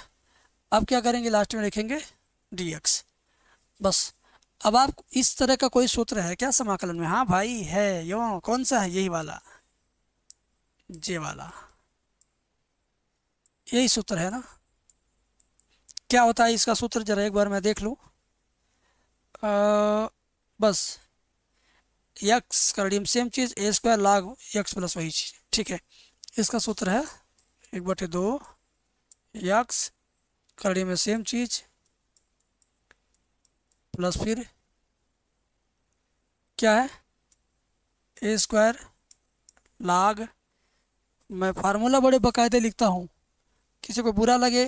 अब क्या करेंगे लास्ट में लिखेंगे डी एक्स बस अब आप इस तरह का कोई सूत्र है क्या समाकलन में हाँ भाई है यो कौन सा है यही वाला जे वाला यही सूत्र है ना क्या होता है इसका सूत्र जरा एक बार मैं देख लूँ बस एक्स का रेडियम सेम चीज़ a square log x plus वही चीज़ ठीक है इसका सूत्र है एक बटे दो यक्स का रेडियम सेम चीज़ प्लस फिर क्या है ए स्क्वायर लाग मैं फार्मूला बड़े बाकायदे लिखता हूँ किसी को बुरा लगे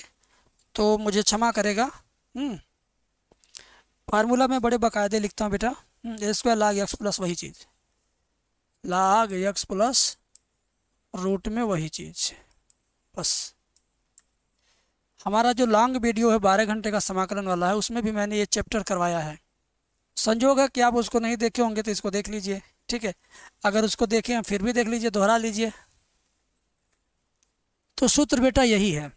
तो मुझे क्षमा करेगा फार्मूला हम्म। में बड़े बाकायदे लिखता हूँ बेटा स्क्वायर लाग एक्स प्लस वही चीज़ लाग एक्स प्लस रूट में वही चीज़ बस हमारा जो लॉन्ग वीडियो है बारह घंटे का समाकलन वाला है उसमें भी मैंने ये चैप्टर करवाया है संजोग है कि आप उसको नहीं देखे होंगे तो इसको देख लीजिए ठीक है अगर उसको देखे हैं फिर भी देख लीजिए दोहरा लीजिए तो सूत्र बेटा यही है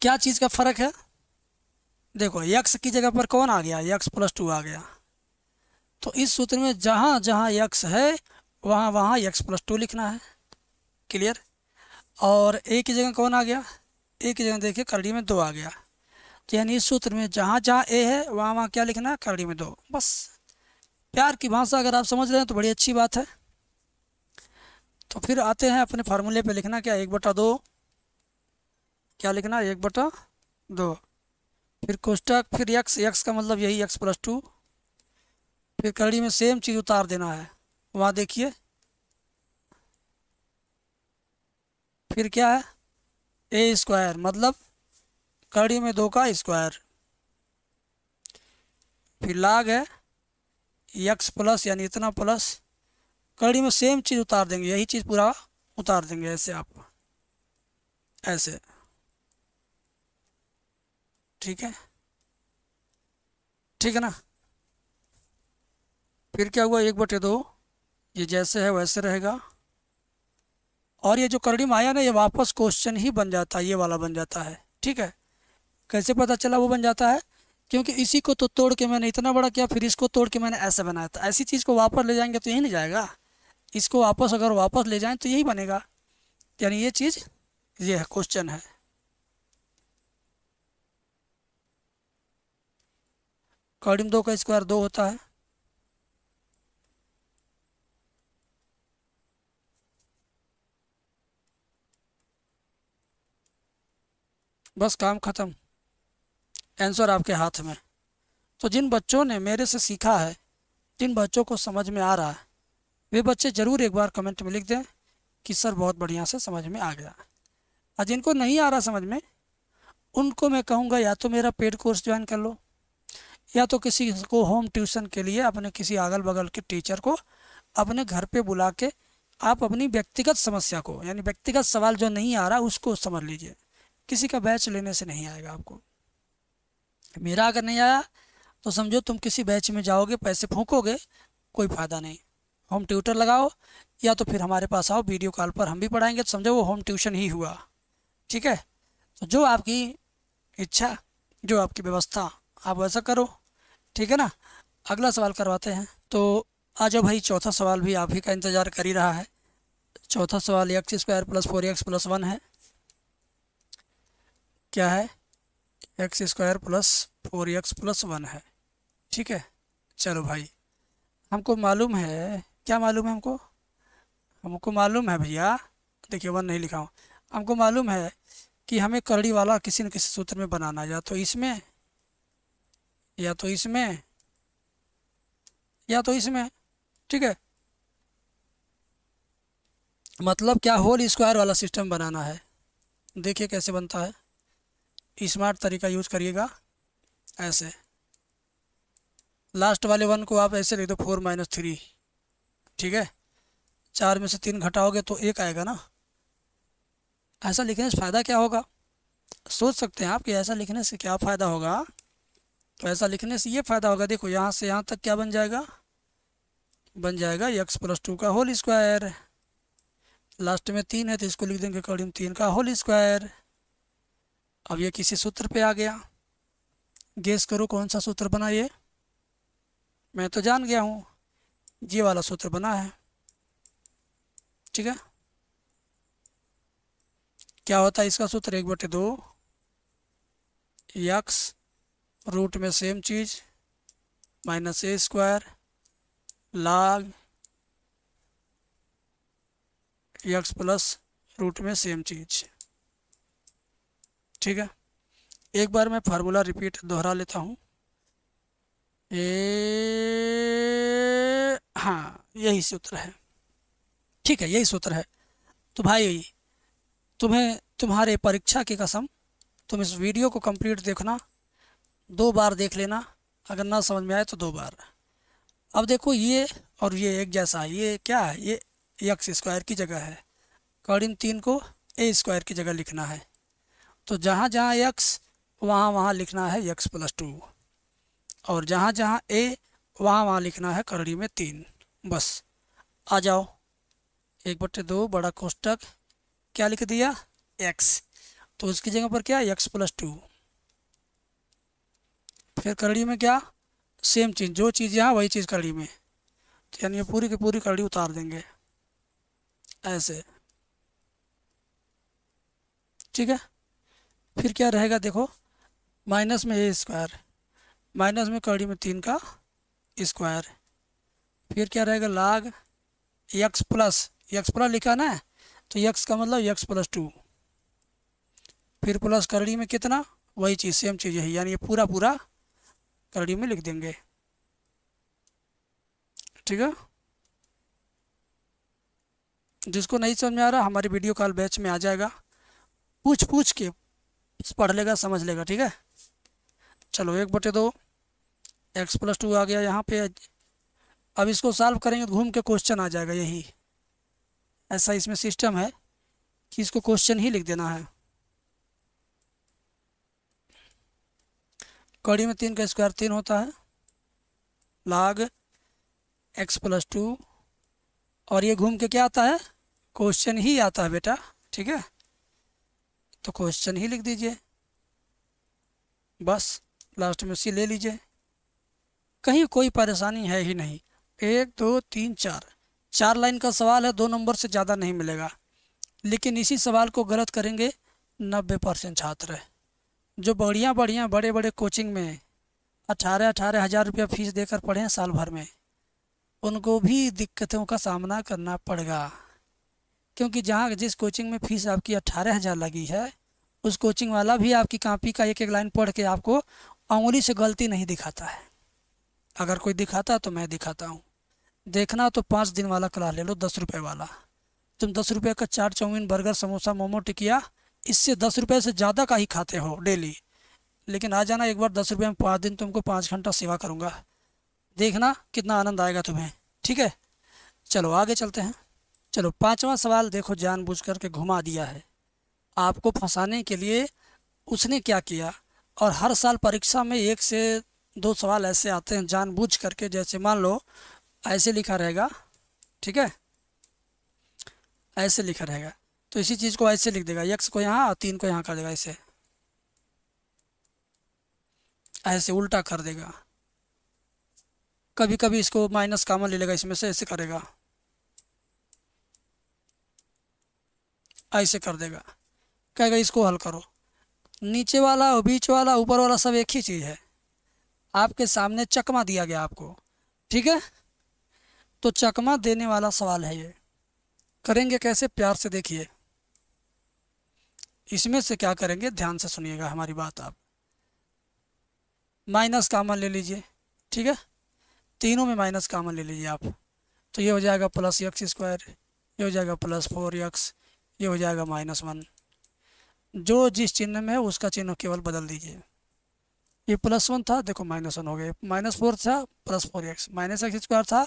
क्या चीज़ का फ़र्क है देखो यक्स की जगह पर कौन आ गया यक्स प्लस टू आ गया तो इस सूत्र में जहाँ जहाँ यक्स है वहाँ वहाँ यक्स प्लस टू लिखना है क्लियर और एक ही जगह कौन आ गया एक ही जगह देखिए करड़ी में दो आ गया तो यानी इस सूत्र में जहाँ जहाँ ए है वहाँ वहाँ क्या लिखना है करड़ी में दो बस प्यार की भाषा अगर आप समझ रहे हैं तो बड़ी अच्छी बात है तो फिर आते हैं अपने फार्मूले पर लिखना क्या एक बटा दो क्या लिखना एक बटा दो फिर कोष्टक फिर यक्स यक्स का मतलब यही यक्स प्लस टू फिर कड़ी में सेम चीज़ उतार देना है वहाँ देखिए फिर क्या है ए स्क्वायर मतलब कड़ी में दो का स्क्वायर फिर लाग है यक्स प्लस यानी इतना प्लस कड़ी में सेम चीज़ उतार देंगे यही चीज़ पूरा उतार देंगे ऐसे आप ऐसे ठीक है ठीक है ना फिर क्या हुआ एक बटे दो ये जैसे है वैसे रहेगा और ये जो कर्णिम आया ना ये वापस क्वेश्चन ही बन जाता है ये वाला बन जाता है ठीक है कैसे पता चला वो बन जाता है क्योंकि इसी को तो तोड़ के मैंने इतना बड़ा किया फिर इसको तोड़ के मैंने ऐसे बनाया था ऐसी चीज़ को वापस ले जाएंगे तो यही नहीं जाएगा इसको वापस अगर वापस ले जाएं तो यही बनेगा यानी ये चीज़ ये है क्वेश्चन है कॉडिम दो का स्क्वायर दो होता है बस काम ख़त्म आंसर आपके हाथ में तो जिन बच्चों ने मेरे से सीखा है जिन बच्चों को समझ में आ रहा है वे बच्चे ज़रूर एक बार कमेंट में लिख दें कि सर बहुत बढ़िया से समझ में आ गया और जिनको नहीं आ रहा समझ में उनको मैं कहूँगा या तो मेरा पेड कोर्स ज्वाइन कर लो या तो किसी को होम ट्यूशन के लिए अपने किसी अगल बगल के टीचर को अपने घर पे बुला के आप अपनी व्यक्तिगत समस्या को यानी व्यक्तिगत सवाल जो नहीं आ रहा उसको समझ लीजिए किसी का बैच लेने से नहीं आएगा आपको मेरा अगर नहीं आया तो समझो तुम किसी बैच में जाओगे पैसे फूकोगे कोई फ़ायदा नहीं होम ट्यूटर लगाओ या तो फिर हमारे पास आओ वीडियो कॉल पर हम भी पढ़ाएंगे तो समझो वो होम ट्यूशन ही हुआ ठीक है तो जो आपकी इच्छा जो आपकी व्यवस्था आप वैसा करो ठीक है ना अगला सवाल करवाते हैं तो आ जाओ भाई चौथा सवाल भी आप ही का इंतज़ार कर ही रहा है चौथा सवाल x square plus four x plus one है क्या है x square plus four x plus one है ठीक है चलो भाई हमको मालूम है क्या मालूम है हमको हमको मालूम है भैया देखिए वन नहीं लिखा हूँ हमको मालूम है कि हमें करड़ी वाला किसी न किसी सूत्र में बनाना या तो इसमें या तो इसमें या तो इसमें ठीक है मतलब क्या होल स्क्वायर वाला सिस्टम बनाना है देखिए कैसे बनता है स्मार्ट तरीका यूज़ करिएगा ऐसे लास्ट वाले वन को आप ऐसे लिख दो फोर माइनस थ्री ठीक है चार में से तीन घटाओगे तो एक आएगा ना ऐसा लिखने से फ़ायदा क्या होगा सोच सकते हैं आप कि ऐसा लिखने से क्या फ़ायदा होगा तो ऐसा लिखने से ये फ़ायदा होगा देखो यहाँ से यहाँ तक क्या बन जाएगा बन जाएगा एक्स प्लस टू का होल स्क्वायर लास्ट में तीन है तो इसको लिख देंगे अकॉर्डिंग तीन का होल स्क्वायर अब ये किसी सूत्र पे आ गया गेस करो कौन सा सूत्र बना ये मैं तो जान गया हूँ ये वाला सूत्र बना है ठीक है क्या होता है इसका सूत्र एक बटे दो यक्स रूट में सेम चीज़ minus a square log x plus root में सेम चीज़ ठीक है एक बार मैं फार्मूला रिपीट दोहरा लेता हूँ ए हाँ यही सूत्र है ठीक है यही सूत्र है तो भाई तुम्हें तुम्हारे परीक्षा की कसम तुम इस वीडियो को कंप्लीट देखना दो बार देख लेना अगर ना समझ में आए तो दो बार अब देखो ये और ये एक जैसा है ये क्या है ये यक्स स्क्वायर की जगह है कॉर्डिन तीन को ए स्क्वायर की जगह लिखना है तो जहाँ जहाँ यक्स वहाँ वहाँ लिखना है यक्स प्लस टू और जहाँ जहाँ ए वहाँ वहाँ लिखना है करड़ी में तीन बस आ जाओ एक बट्टे दो बड़ा कोष्टक क्या लिख दिया एक्स तो उसकी जगह पर क्या एक्स प्लस टू फिर करड़ी में क्या सेम चीज़ जो चीज़ यहाँ वही चीज़ करड़ी में तो यानी पूरी की पूरी करड़ी उतार देंगे ऐसे ठीक है फिर क्या रहेगा देखो माइनस में ए स्क्वायर माइनस में कड़ी में तीन का स्क्वायर फिर क्या रहेगा लाग यक्स प्लस यक्स प्लस लिखा ना तो यक्स का मतलब यक्स प्लस टू फिर प्लस करड़ी में कितना वही चीज़ सेम चीज़ है यानी ये पूरा पूरा करड़ी में लिख देंगे ठीक है जिसको नहीं समझ में आ रहा हमारी वीडियो कॉल बैच में आ जाएगा पूछ पूछ के पढ़ लेगा समझ लेगा ठीक है चलो एक बटे दो एक्स प्लस टू आ गया यहाँ पे अब इसको सॉल्व करेंगे तो घूम के क्वेश्चन आ जाएगा यही ऐसा इसमें सिस्टम है कि इसको क्वेश्चन ही लिख देना है कड़ी में तीन का स्क्वायर तीन होता है लाग एक्स प्लस टू और ये घूम के क्या आता है क्वेश्चन ही आता है बेटा ठीक है तो क्वेश्चन ही लिख दीजिए बस लास्ट में उसी ले लीजिए कहीं कोई परेशानी है ही नहीं एक दो तीन चार चार लाइन का सवाल है दो नंबर से ज़्यादा नहीं मिलेगा लेकिन इसी सवाल को गलत करेंगे नब्बे परसेंट छात्र जो बढ़िया बढ़िया बड़े बड़े कोचिंग में अठारह अठारह हज़ार रुपया फीस देकर पढ़े साल भर में उनको भी दिक्कतों का सामना करना पड़ेगा क्योंकि जहाँ जिस कोचिंग में फ़ीस आपकी अट्ठारह हज़ार लगी है उस कोचिंग वाला भी आपकी कापी का एक एक लाइन पढ़ के आपको उंगली से गलती नहीं दिखाता है अगर कोई दिखाता तो मैं दिखाता हूँ देखना तो पाँच दिन वाला क्लास ले लो दस रुपये वाला तुम दस रुपये का चार चाउमीन बर्गर समोसा मोमो टिकिया इससे दस रुपये से ज़्यादा का ही खाते हो डेली लेकिन आ जाना एक बार दस रुपये में पाँच दिन तुमको पाँच घंटा सेवा करूँगा देखना कितना आनंद आएगा तुम्हें ठीक है चलो आगे चलते हैं चलो पांचवा सवाल देखो जानबूझकर करके घुमा दिया है आपको फंसाने के लिए उसने क्या किया और हर साल परीक्षा में एक से दो सवाल ऐसे आते हैं जानबूझ करके जैसे मान लो ऐसे लिखा रहेगा ठीक है ऐसे लिखा रहेगा तो इसी चीज़ को ऐसे लिख देगा यक्स को यहाँ और तीन को यहाँ कर देगा ऐसे ऐसे उल्टा कर देगा कभी कभी इसको माइनस कामन ले लेगा इसमें से ऐसे करेगा ऐसे कर देगा कहेगा इसको हल करो नीचे वाला बीच वाला ऊपर वाला सब एक ही चीज़ है आपके सामने चकमा दिया गया आपको ठीक है तो चकमा देने वाला सवाल है ये करेंगे कैसे प्यार से देखिए इसमें से क्या करेंगे ध्यान से सुनिएगा हमारी बात आप माइनस कामन ले लीजिए ठीक है तीनों में माइनस कामन ले लीजिए आप तो ये हो जाएगा प्लस यक्स स्क्वायर ये हो जाएगा प्लस फोर यक्स ये हो जाएगा माइनस वन जो जिस चिन्ह में है उसका चिन्ह केवल बदल दीजिए ये प्लस वन था देखो माइनस वन हो गया माइनस फोर था plus four x minus x square था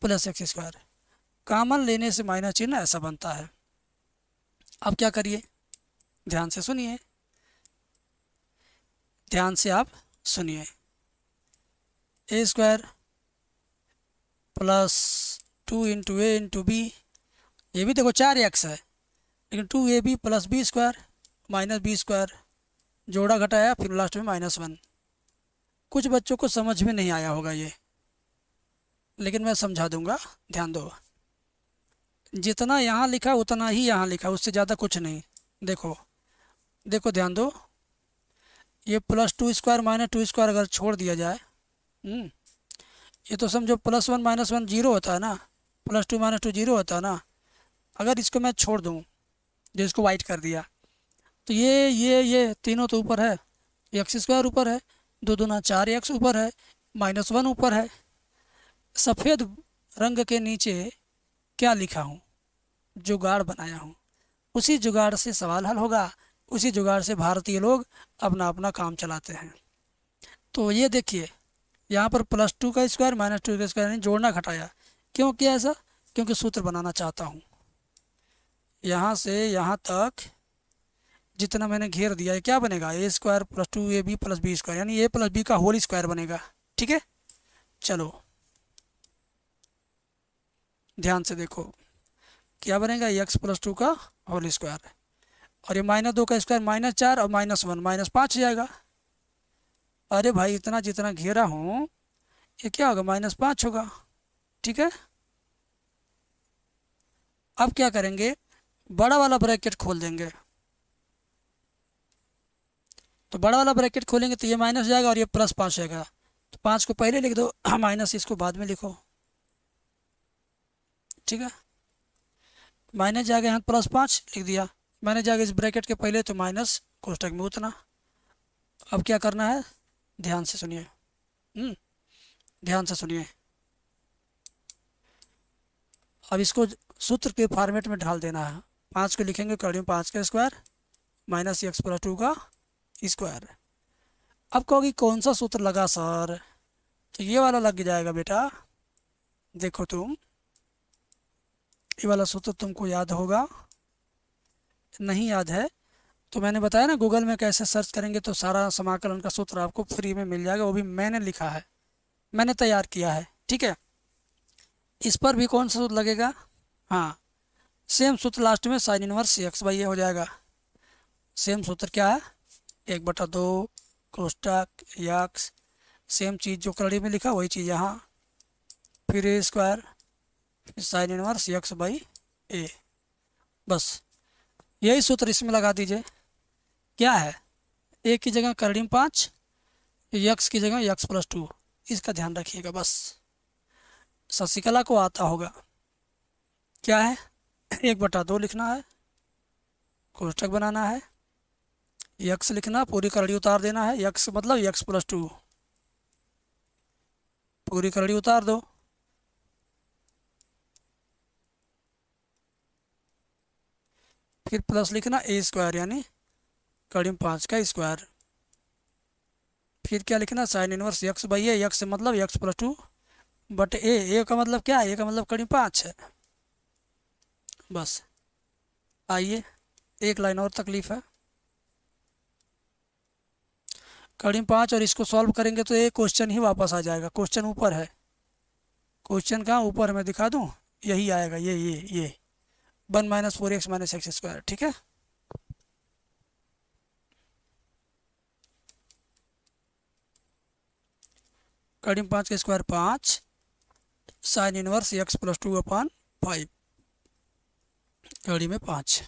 प्लस एक्स स्क्वायर कामन लेने से माइनस चिन्ह ऐसा बनता है अब क्या करिए ध्यान से सुनिए ध्यान से आप सुनिए a square plus two into a into b ये भी देखो चार एक्स है लेकिन two a b plus b square minus b square जोड़ा घटाया फिर लास्ट में माइनस वन कुछ बच्चों को समझ में नहीं आया होगा ये लेकिन मैं समझा दूंगा ध्यान दो जितना यहाँ लिखा उतना ही यहाँ लिखा उससे ज़्यादा कुछ नहीं देखो देखो ध्यान दो ये plus two square minus two square अगर छोड़ दिया जाए हम्म, ये तो समझो plus one minus one zero होता है ना plus two minus two zero होता है ना अगर इसको मैं छोड़ दूँ जो इसको वाइट कर दिया तो ये ये ये तीनों तो ऊपर है एक स्क्वायर ऊपर है दो दूना चार एक ऊपर है माइनस वन ऊपर है सफ़ेद रंग के नीचे क्या लिखा हूँ जुगाड़ बनाया हूँ उसी जुगाड़ से सवाल हल होगा उसी जुगाड़ से भारतीय लोग अपना अपना काम चलाते हैं तो ये देखिए यहाँ पर प्लस टू का स्क्वायर माइनस टू का स्क्वायर यानी जोड़ना घटाया क्यों किया ऐसा क्योंकि सूत्र बनाना चाहता हूँ यहाँ से यहाँ तक जितना मैंने घेर दिया है क्या बनेगा a square plus two a b plus b square यानी ए प्लस बी का होल स्क्वायर बनेगा ठीक है चलो ध्यान से देखो क्या बनेगा एक्स प्लस टू का होल स्क्वायर और ये माइनस दो का स्क्वायर माइनस चार और माइनस वन माइनस पाँच हो जाएगा अरे भाई इतना जितना घेरा हूँ ये क्या होगा माइनस पाँच होगा ठीक है अब क्या करेंगे बड़ा वाला ब्रैकेट खोल देंगे तो बड़ा वाला ब्रैकेट खोलेंगे तो ये माइनस जाएगा और ये प्लस पाँच जाएगा तो पाँच को पहले लिख दो माइनस इसको बाद में लिखो ठीक है माइनस जाएगा यहाँ प्लस पाँच लिख दिया माइनस जाएगा इस ब्रैकेट के पहले तो माइनस कोष्टक में उतना अब क्या करना है ध्यान से सुनिए हम्म, ध्यान से सुनिए अब इसको सूत्र के फॉर्मेट में ढाल देना है पाँच को लिखेंगे कर लेंगे पाँच का square minus x plus two का स्क्वायर अब कहोगे कौन सा सूत्र लगा सर तो ये वाला लग जाएगा बेटा देखो तुम ये वाला सूत्र तुमको याद होगा नहीं याद है तो मैंने बताया ना गूगल में कैसे सर्च करेंगे तो सारा समाकलन का सूत्र आपको फ्री में मिल जाएगा वो भी मैंने लिखा है मैंने तैयार किया है ठीक है इस पर भी कौन सा सूत्र लगेगा हाँ सेम सूत्र लास्ट में sine inverse C x by a हो जाएगा सेम सूत्र क्या है एक बटा दो क्रोस्टाक यक्स सेम चीज़ जो कलड़ी में लिखा वही चीज़ यहाँ फिर a square sine inverse x by a बस यही सूत्र इसमें लगा दीजिए क्या है ए की जगह में पाँच यक्स की जगह यक्स प्लस टू इसका ध्यान रखिएगा बस शशिकला को आता होगा क्या है एक बटा दो लिखना है कोष्टक बनाना है यक्स लिखना पूरी करड़ी उतार देना है यक्स मतलब यक्स प्लस टू पूरी करड़ी उतार दो फिर प्लस लिखना ए स्क्वायर यानी कड़िम पाँच का स्क्वायर फिर क्या लिखना sine inverse x by a x मतलब x plus two but a a का मतलब क्या ए का मतलब कड़िम पाँच है बस आइए एक लाइन और तकलीफ है कड़ी पाँच और इसको सॉल्व करेंगे तो एक क्वेश्चन ही वापस आ जाएगा क्वेश्चन ऊपर है क्वेश्चन कहाँ ऊपर मैं दिखा दूँ यही आएगा ये ये ये one minus four x minus x square ठीक है कड़ी पाँच का स्क्वायर पाँच sine inverse x plus two upon five घड़ी में पाँच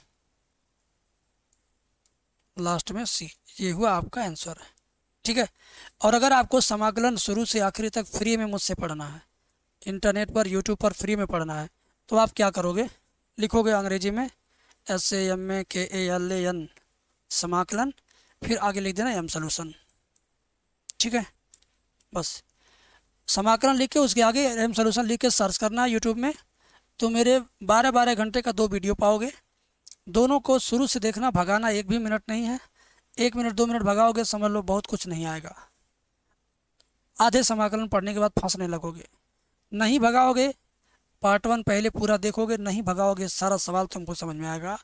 लास्ट में सी ये हुआ आपका आंसर है ठीक है और अगर आपको समाकलन शुरू से आखिरी तक फ्री में मुझसे पढ़ना है इंटरनेट पर यूट्यूब पर फ्री में पढ़ना है तो आप क्या करोगे लिखोगे अंग्रेजी में एस ए एम ए के ए एल ए एन समाकलन फिर आगे लिख देना एम सोल्यूशन ठीक है बस समाकलन लिख के उसके आगे एम सोल्यूशन लिख के सर्च करना है यूट्यूब में तो मेरे बारह बारह घंटे का दो वीडियो पाओगे दोनों को शुरू से देखना भगाना एक भी मिनट नहीं है एक मिनट दो मिनट भगाओगे समझ लो बहुत कुछ नहीं आएगा आधे समाकलन पढ़ने के बाद फंसने लगोगे नहीं भगाओगे पार्ट वन पहले पूरा देखोगे नहीं भगाओगे सारा सवाल तुमको समझ में आएगा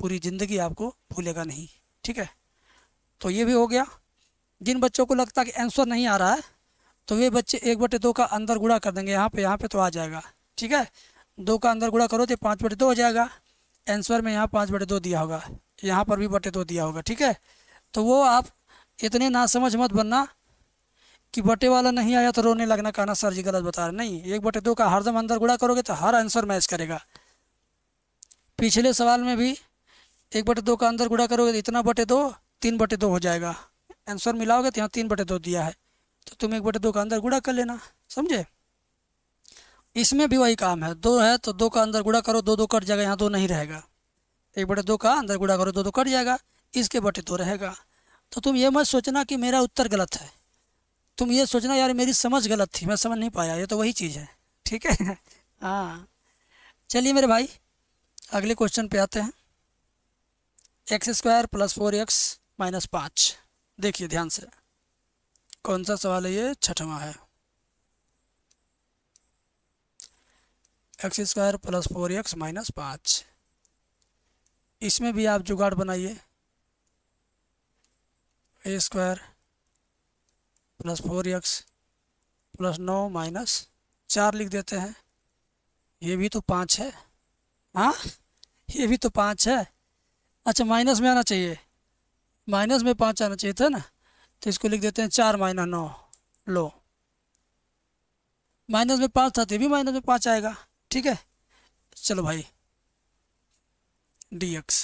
पूरी ज़िंदगी आपको भूलेगा नहीं ठीक है तो ये भी हो गया जिन बच्चों को लगता कि आंसर नहीं आ रहा है तो वे बच्चे एक बटे दो का अंदर गुड़ा कर देंगे यहाँ पे यहाँ पे तो आ जाएगा ठीक है दो का अंदर गुड़ा करो तो पाँच बटे दो हो जाएगा आंसर में यहाँ पाँच बटे दो दिया होगा यहाँ पर भी बटे दो दिया होगा ठीक है तो वो आप इतने ना समझ मत बनना कि बटे वाला नहीं आया तो रोने लगना कहना सर जी गलत बता रहे नहीं एक बटे दो का हरदम अंदर गुड़ा करोगे तो हर आंसर मैच करेगा पिछले सवाल में भी एक बटे दो का अंदर गुड़ा करोगे तो इतना बटे दो तीन बटे दो हो जाएगा आंसर मिलाओगे तो यहाँ तीन बटे दो दिया है तो तुम एक बटे दो का अंदर गुड़ा कर लेना समझे इसमें भी वही काम है दो है तो दो का अंदर गुड़ा करो दो दो कट जाएगा यहाँ दो नहीं रहेगा एक बटे दो का अंदर गुड़ा करो दो दो कट जाएगा इसके बटे दो रहेगा तो तुम ये मत सोचना कि मेरा उत्तर गलत है तुम ये सोचना यार मेरी समझ गलत थी मैं समझ नहीं पाया ये तो वही चीज़ है ठीक है हाँ चलिए मेरे भाई अगले क्वेश्चन पे आते हैं x square plus four x minus पाँच देखिए ध्यान से कौन सा सवाल है ये छठवां है x square plus four x minus पाँच इसमें भी आप जुगाड़ बनाइए a square plus four x plus नौ माइनस चार लिख देते हैं ये भी तो पाँच है हाँ ये भी तो पाँच है अच्छा माइनस में आना चाहिए माइनस में पाँच आना चाहिए था ना तो इसको लिख देते हैं चार माइनस नौ लो माइनस में पाँच था तो भी माइनस में पाँच आएगा ठीक है चलो भाई डी एक्स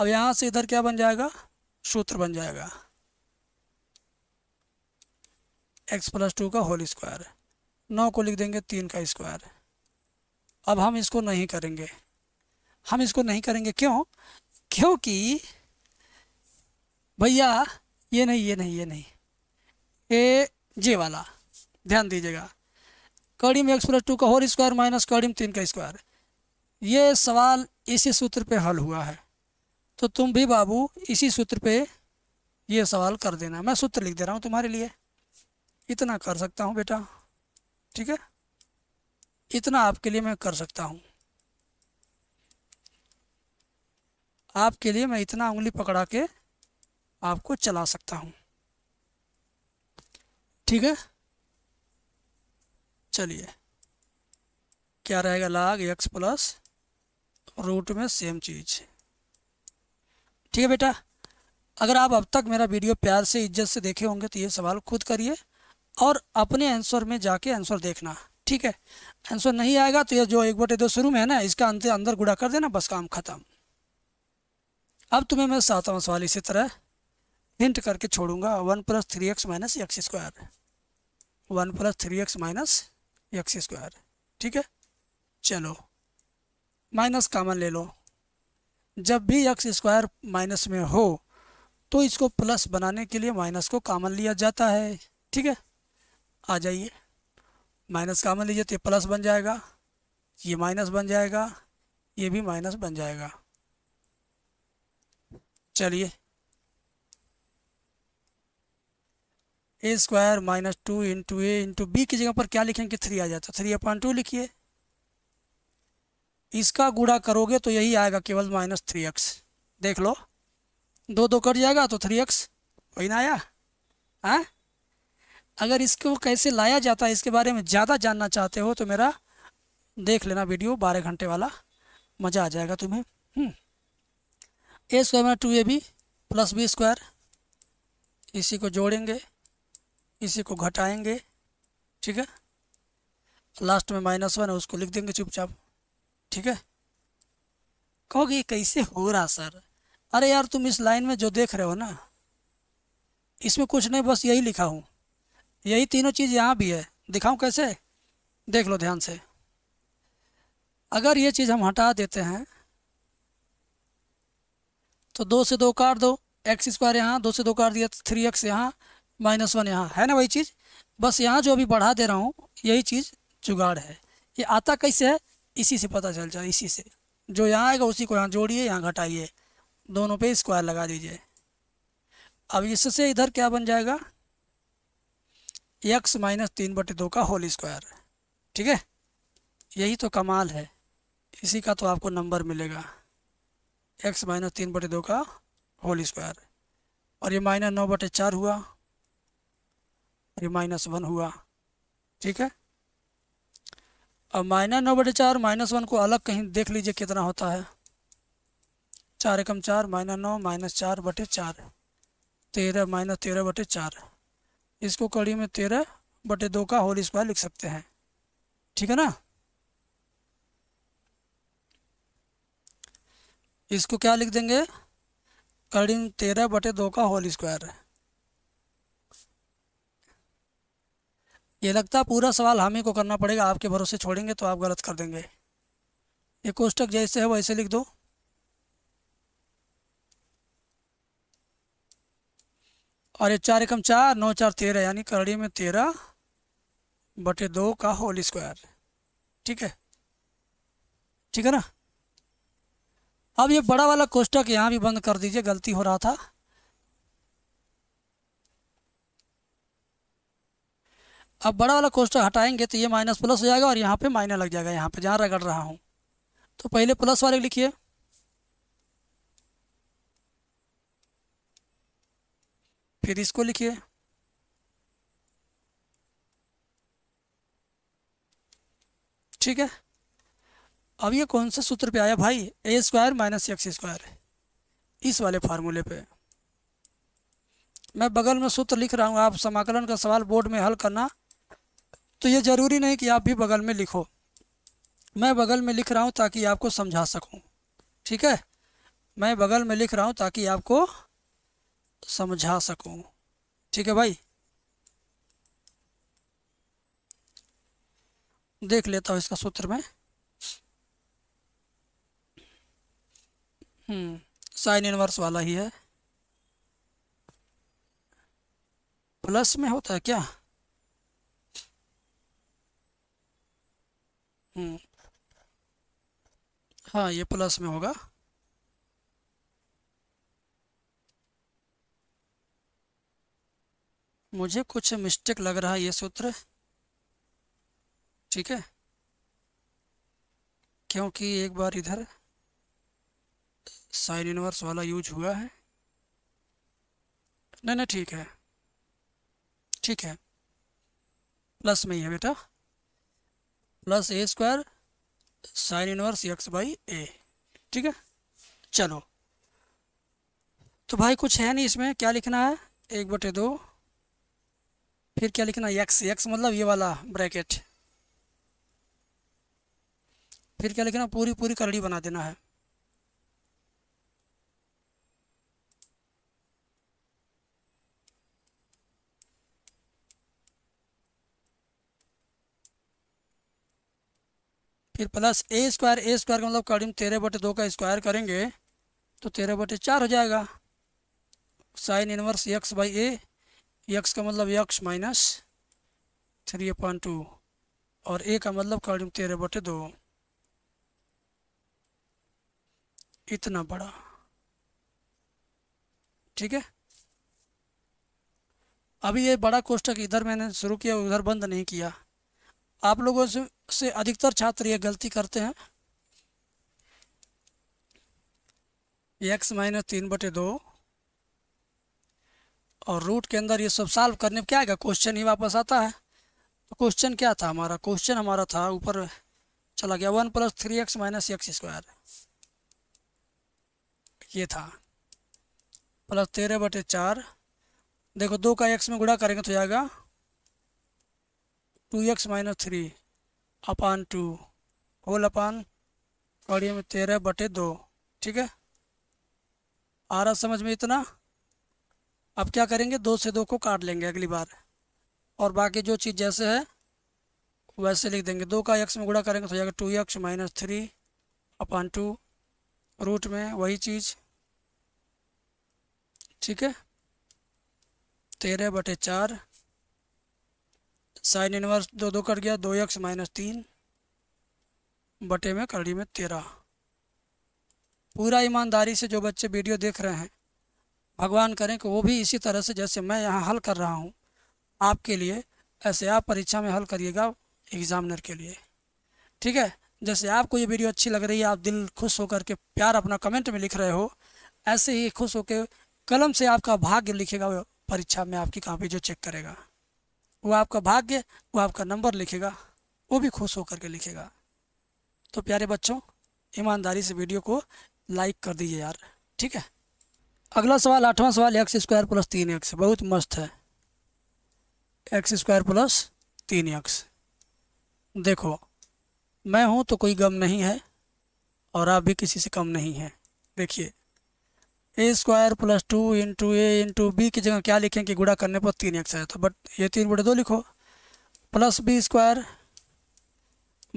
अब यहाँ से इधर क्या बन जाएगा सूत्र बन जाएगा एक्स प्लस टू का होल स्क्वायर नौ को लिख देंगे तीन का स्क्वायर अब हम इसको नहीं करेंगे हम इसको नहीं करेंगे क्यों क्योंकि भैया ये नहीं ये नहीं ये नहीं ए जे वाला ध्यान दीजिएगा कड़ीम एक्स प्लस टू का होल स्क्वायर माइनस कड़ीम तीन का स्क्वायर ये सवाल इसी सूत्र पे हल हुआ है तो तुम भी बाबू इसी सूत्र पे ये सवाल कर देना मैं सूत्र लिख दे रहा हूँ तुम्हारे लिए इतना कर सकता हूँ बेटा ठीक है इतना आपके लिए मैं कर सकता हूँ आपके लिए मैं इतना उंगली पकड़ा के आपको चला सकता हूँ ठीक है चलिए क्या रहेगा लाग एक्स प्लस रूट में सेम चीज़ ठीक है बेटा अगर आप अब तक मेरा वीडियो प्यार से इज्जत से देखे होंगे तो ये सवाल खुद करिए और अपने आंसर में जाके आंसर देखना ठीक है आंसर नहीं आएगा तो ये जो एक बटे दो शुरू में है ना इसका अंत अंदर गुड़ा कर देना बस काम ख़त्म अब तुम्हें मैं सातवां सवाल इसी तरह हिंट करके छोड़ूंगा one plus three x minus x square one plus three x minus x square ठीक है चलो माइनस कामन ले लो जब भी एक्स स्क्वायर माइनस में हो तो इसको प्लस बनाने के लिए माइनस को कामन लिया जाता है ठीक है आ जाइए माइनस कामन लीजिए तो प्लस बन जाएगा ये माइनस बन जाएगा ये भी माइनस बन जाएगा चलिए a square minus two into a into b की जगह पर क्या लिखेंगे थ्री आ जाता है थ्री अपॉइंट टू लिखिए इसका गुड़ा करोगे तो यही आएगा केवल माइनस थ्री एक्स देख लो दो दो कट जाएगा तो थ्री एक्स वही ना आया हाँ अगर इसको कैसे लाया जाता है इसके बारे में ज़्यादा जानना चाहते हो तो मेरा देख लेना वीडियो बारह घंटे वाला मज़ा आ जाएगा तुम्हें हम्म। A square two a b plus b square इसी को जोड़ेंगे इसी को घटाएंगे ठीक है लास्ट में माइनस वन है उसको लिख देंगे चुपचाप ठीक है कहोगे कैसे हो रहा सर अरे यार तुम इस लाइन में जो देख रहे हो ना इसमें कुछ नहीं बस यही लिखा हूँ यही तीनों चीज़ यहाँ भी है दिखाऊँ कैसे देख लो ध्यान से अगर ये चीज़ हम हटा देते हैं तो दो से दो काट दो एक्स स्क्वायर यहाँ दो से दो काट दिया थ्री एक्स यहाँ माइनस वन यहाँ है ना वही चीज़ बस यहाँ जो अभी बढ़ा दे रहा हूँ यही चीज़ जुगाड़ है ये आता कैसे है इसी से पता चल जाए इसी से जो यहाँ आएगा उसी को यहाँ जोड़िए यहाँ घटाइए दोनों पे स्क्वायर लगा दीजिए अब इससे इधर क्या बन जाएगा एक्स माइनस तीन बटे दो का होल स्क्वायर ठीक है यही तो कमाल है इसी का तो आपको नंबर मिलेगा एक्स माइनस तीन बटे दो का होल स्क्वायर और ये माइनस नौ बटे चार हुआ ये माइनस वन हुआ ठीक है अब माइनस नौ बटे चार माइनस वन को अलग कहीं देख लीजिए कितना होता है चार एकम चार माइनस नौ माइनस चार बटे चार तेरह माइनस तेरह बटे चार इसको कड़ी में तेरह बटे दो का होल स्क्वायर लिख सकते हैं ठीक है ना इसको क्या लिख देंगे कड़ी में तेरह बटे दो का होल स्क्वायर है ये लगता है पूरा सवाल हम ही को करना पड़ेगा आपके भरोसे छोड़ेंगे तो आप गलत कर देंगे ये कोष्टक जैसे है वैसे लिख दो और ये चार एकम चार नौ चार तेरह यानी करड़ी में तेरह बटे दो का होल स्क्वायर ठीक है ठीक है ना अब ये बड़ा वाला कोष्टक यहाँ भी बंद कर दीजिए गलती हो रहा था अब बड़ा वाला कोष्टक हटाएंगे तो ये माइनस प्लस हो जाएगा और यहाँ पे माइनस लग जाएगा यहाँ पे जहाँ रगड़ रहा हूँ तो पहले प्लस वाले लिखिए फिर इसको लिखिए ठीक है अब ये कौन से सूत्र पे आया भाई a square minus x square इस वाले फार्मूले पे मैं बगल में सूत्र लिख रहा हूँ आप समाकलन का सवाल बोर्ड में हल करना तो ये ज़रूरी नहीं कि आप भी बगल में लिखो मैं बगल में लिख रहा हूँ ताकि आपको समझा सकूँ ठीक है मैं बगल में लिख रहा हूँ ताकि आपको समझा सकूँ ठीक है भाई देख लेता हूँ इसका सूत्र में हम्म साइन इनवर्स वाला ही है प्लस में होता है क्या हम्म। हाँ ये प्लस में होगा मुझे कुछ मिस्टेक लग रहा है ये सूत्र ठीक है क्योंकि एक बार इधर साइन इनवर्स वाला यूज हुआ है नहीं नहीं ठीक है ठीक है प्लस में ही है बेटा plus a square sine inverse x by a ठीक है चलो तो भाई कुछ है नहीं इसमें क्या लिखना है एक बटे दो फिर क्या लिखना एक्स एक्स मतलब ये वाला ब्रैकेट फिर क्या लिखना पूरी पूरी करड़ी बना देना है फिर plus a square a square का मतलब करीम तेरह बटे दो का स्क्वायर करेंगे तो तेरह बटे चार हो जाएगा sine inverse x by a x का मतलब x minus three upon two और ए का मतलब कॉलम तेरह बटे दो इतना बड़ा ठीक है अभी ये बड़ा कोष्टक इधर मैंने शुरू किया उधर बंद नहीं किया आप लोगों से से अधिकतर छात्र ये गलती करते हैं एक्स माइनस तीन बटे दो और रूट के अंदर ये सब सॉल्व करने में क्या आएगा क्वेश्चन ही वापस आता है तो क्वेश्चन क्या था हमारा क्वेश्चन हमारा था ऊपर चला गया one plus three x minus x square ये था प्लस तेरह बटे चार देखो दो का एक्स में गुड़ा करेंगे तो आएगा two x minus three upon two whole upon कड़ी में तेरह बटे दो ठीक है आ रहा समझ में इतना अब क्या करेंगे दो से दो को काट लेंगे अगली बार और बाकी जो चीज़ जैसे है वैसे लिख देंगे दो का एक्स में गुड़ा करेंगे तो जाएगा two x minus three upon two root में वही चीज़ ठीक है तेरह बटे चार साइन इनवर्स दो दो कट गया दो एक्स माइनस तीन बटे में करड़ी में तेरह पूरा ईमानदारी से जो बच्चे वीडियो देख रहे हैं भगवान करें कि वो भी इसी तरह से जैसे मैं यहाँ हल कर रहा हूँ आपके लिए ऐसे आप परीक्षा में हल करिएगा एग्ज़ामिनर के लिए ठीक है जैसे आपको ये वीडियो अच्छी लग रही है आप दिल खुश होकर के प्यार अपना कमेंट में लिख रहे हो ऐसे ही खुश होकर कलम से आपका भाग्य लिखेगा परीक्षा में आपकी कापी जो चेक करेगा वो आपका भाग्य वो आपका नंबर लिखेगा वो भी खुश होकर के लिखेगा तो प्यारे बच्चों ईमानदारी से वीडियो को लाइक कर दीजिए यार ठीक है अगला सवाल आठवां सवाल एक्स स्क्वायर प्लस तीन एक्स बहुत मस्त है एक्स स्क्वायर प्लस तीन एक्स देखो मैं हूँ तो कोई गम नहीं है और आप भी किसी से कम नहीं है देखिए a square plus two into a into b की जगह क्या लिखें कि गुड़ा करने पर तीन एक्स आया तो बट ये तीन बड़े दो लिखो plus b square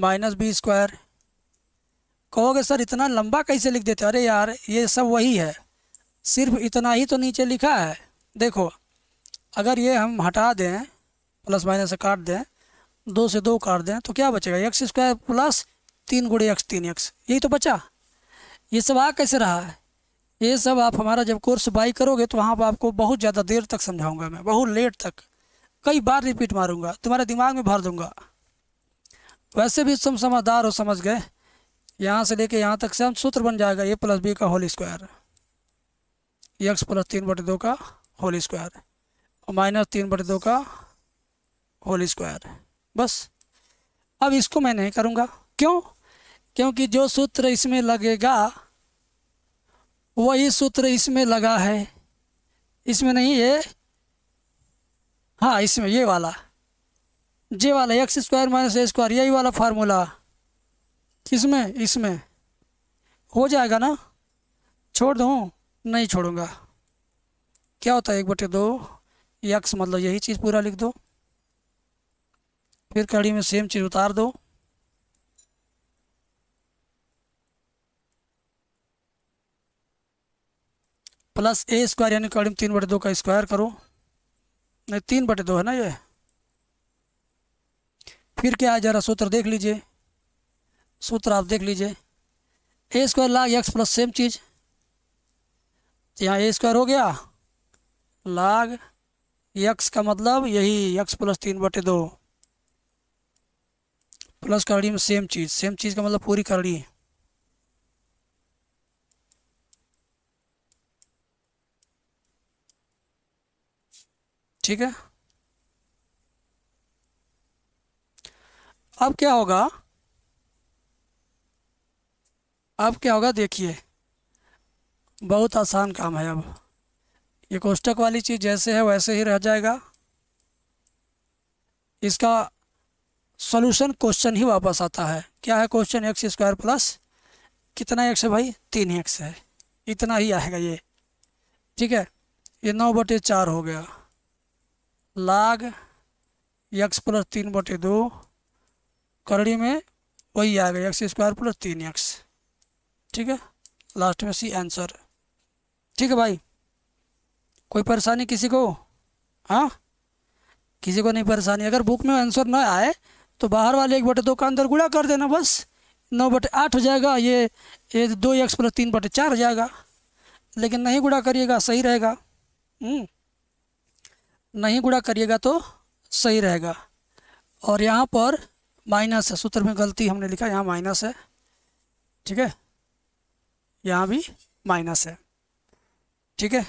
minus b square कहोगे सर इतना लंबा कैसे लिख देते अरे यार ये सब वही है सिर्फ इतना ही तो नीचे लिखा है देखो अगर ये हम हटा दें प्लस माइनस से काट दें दो से दो काट दें तो क्या बचेगा एक्स स्क्वायर प्लस तीन गुड़े एक्स तीन एक्स यही तो बचा ये सब आ कैसे रहा है ये सब आप हमारा जब कोर्स बाई करोगे तो वहाँ पर आपको बहुत ज़्यादा देर तक समझाऊंगा मैं बहुत लेट तक कई बार रिपीट मारूंगा तुम्हारे दिमाग में भर दूंगा वैसे भी तुम समझदार हो समझ गए यहाँ से लेके यहाँ तक से हम सूत्र बन जाएगा ए प्लस बी का होल स्क्वायर एक्स प्लस तीन बटे दो का होल स्क्वायर और माइनस तीन बटे दो का होल स्क्वायर बस अब इसको मैं नहीं करूँगा क्यों क्योंकि जो सूत्र इसमें लगेगा वही सूत्र इसमें लगा है इसमें नहीं है हाँ इसमें ये वाला जे वाला x square minus a square यही वाला फार्मूला किसमें इसमें हो जाएगा ना छोड़ दूँ नहीं छोड़ूंगा क्या होता है एक बटे दो यक्स मतलब यही चीज़ पूरा लिख दो फिर कड़ी में सेम चीज़ उतार दो प्लस ए स्क्वायर यानी करीब तीन बटे दो का स्क्वायर करो नहीं तीन बटे दो है ना ये फिर क्या है जरा सूत्र देख लीजिए सूत्र आप देख लीजिए a square log x plus same चीज़ तो यहाँ ए स्क्वायर हो गया लाग एक्स का मतलब यही एक्स प्लस तीन बटे दो प्लस करड़ी में सेम चीज़ सेम चीज़ का मतलब पूरी करड़ी ठीक है अब क्या होगा अब क्या होगा देखिए बहुत आसान काम है अब ये कोष्टक वाली चीज़ जैसे है वैसे ही रह जाएगा इसका सॉल्यूशन क्वेश्चन ही वापस आता है क्या है क्वेश्चन एक्स स्क्वायर प्लस कितना एक्स है भाई तीन एक्स है इतना ही आएगा ये ठीक है ये नौ बटे चार हो गया लाग एक्स प्लस तीन बटे दो करड़ी में वही आ गया एक्स स्क्वायर प्लस तीन एक्स ठीक है लास्ट में सी आंसर ठीक है भाई कोई परेशानी किसी को हाँ किसी को नहीं परेशानी अगर बुक में आंसर ना आए तो बाहर वाले एक बटे दो का अंदर गुड़ा कर देना बस नौ बटे आठ हो जाएगा ये ये दो एक्स प्लस तीन बटे चार हो जाएगा लेकिन नहीं गुड़ा करिएगा सही रहेगा हम्म। नहीं गुड़ा करिएगा तो सही रहेगा और यहाँ पर माइनस है सूत्र में गलती हमने लिखा यहाँ माइनस है ठीक है यहाँ भी माइनस है ठीक है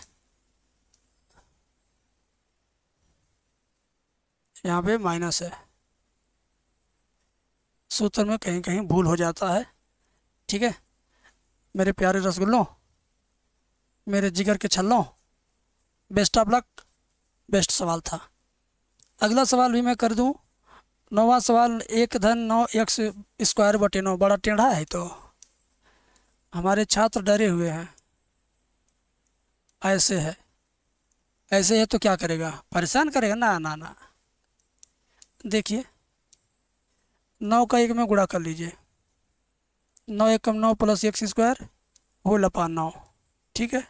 यहाँ पे माइनस है सूत्र में कहीं कहीं भूल हो जाता है ठीक है मेरे प्यारे रसगुल्लों मेरे जिगर के छल्लों बेस्ट ऑफ लक बेस्ट सवाल था अगला सवाल भी मैं कर दूं नौवा सवाल एक धन नौ एक्स स्क्वायर बटे नौ बड़ा टेढ़ा है तो हमारे छात्र डरे हुए हैं ऐसे है ऐसे है तो क्या करेगा परेशान करेगा ना ना ना देखिए नौ का एक में गुड़ा कर लीजिए नौ एक कम नौ प्लस एक्स स्क्वायर हो लपा नौ ठीक है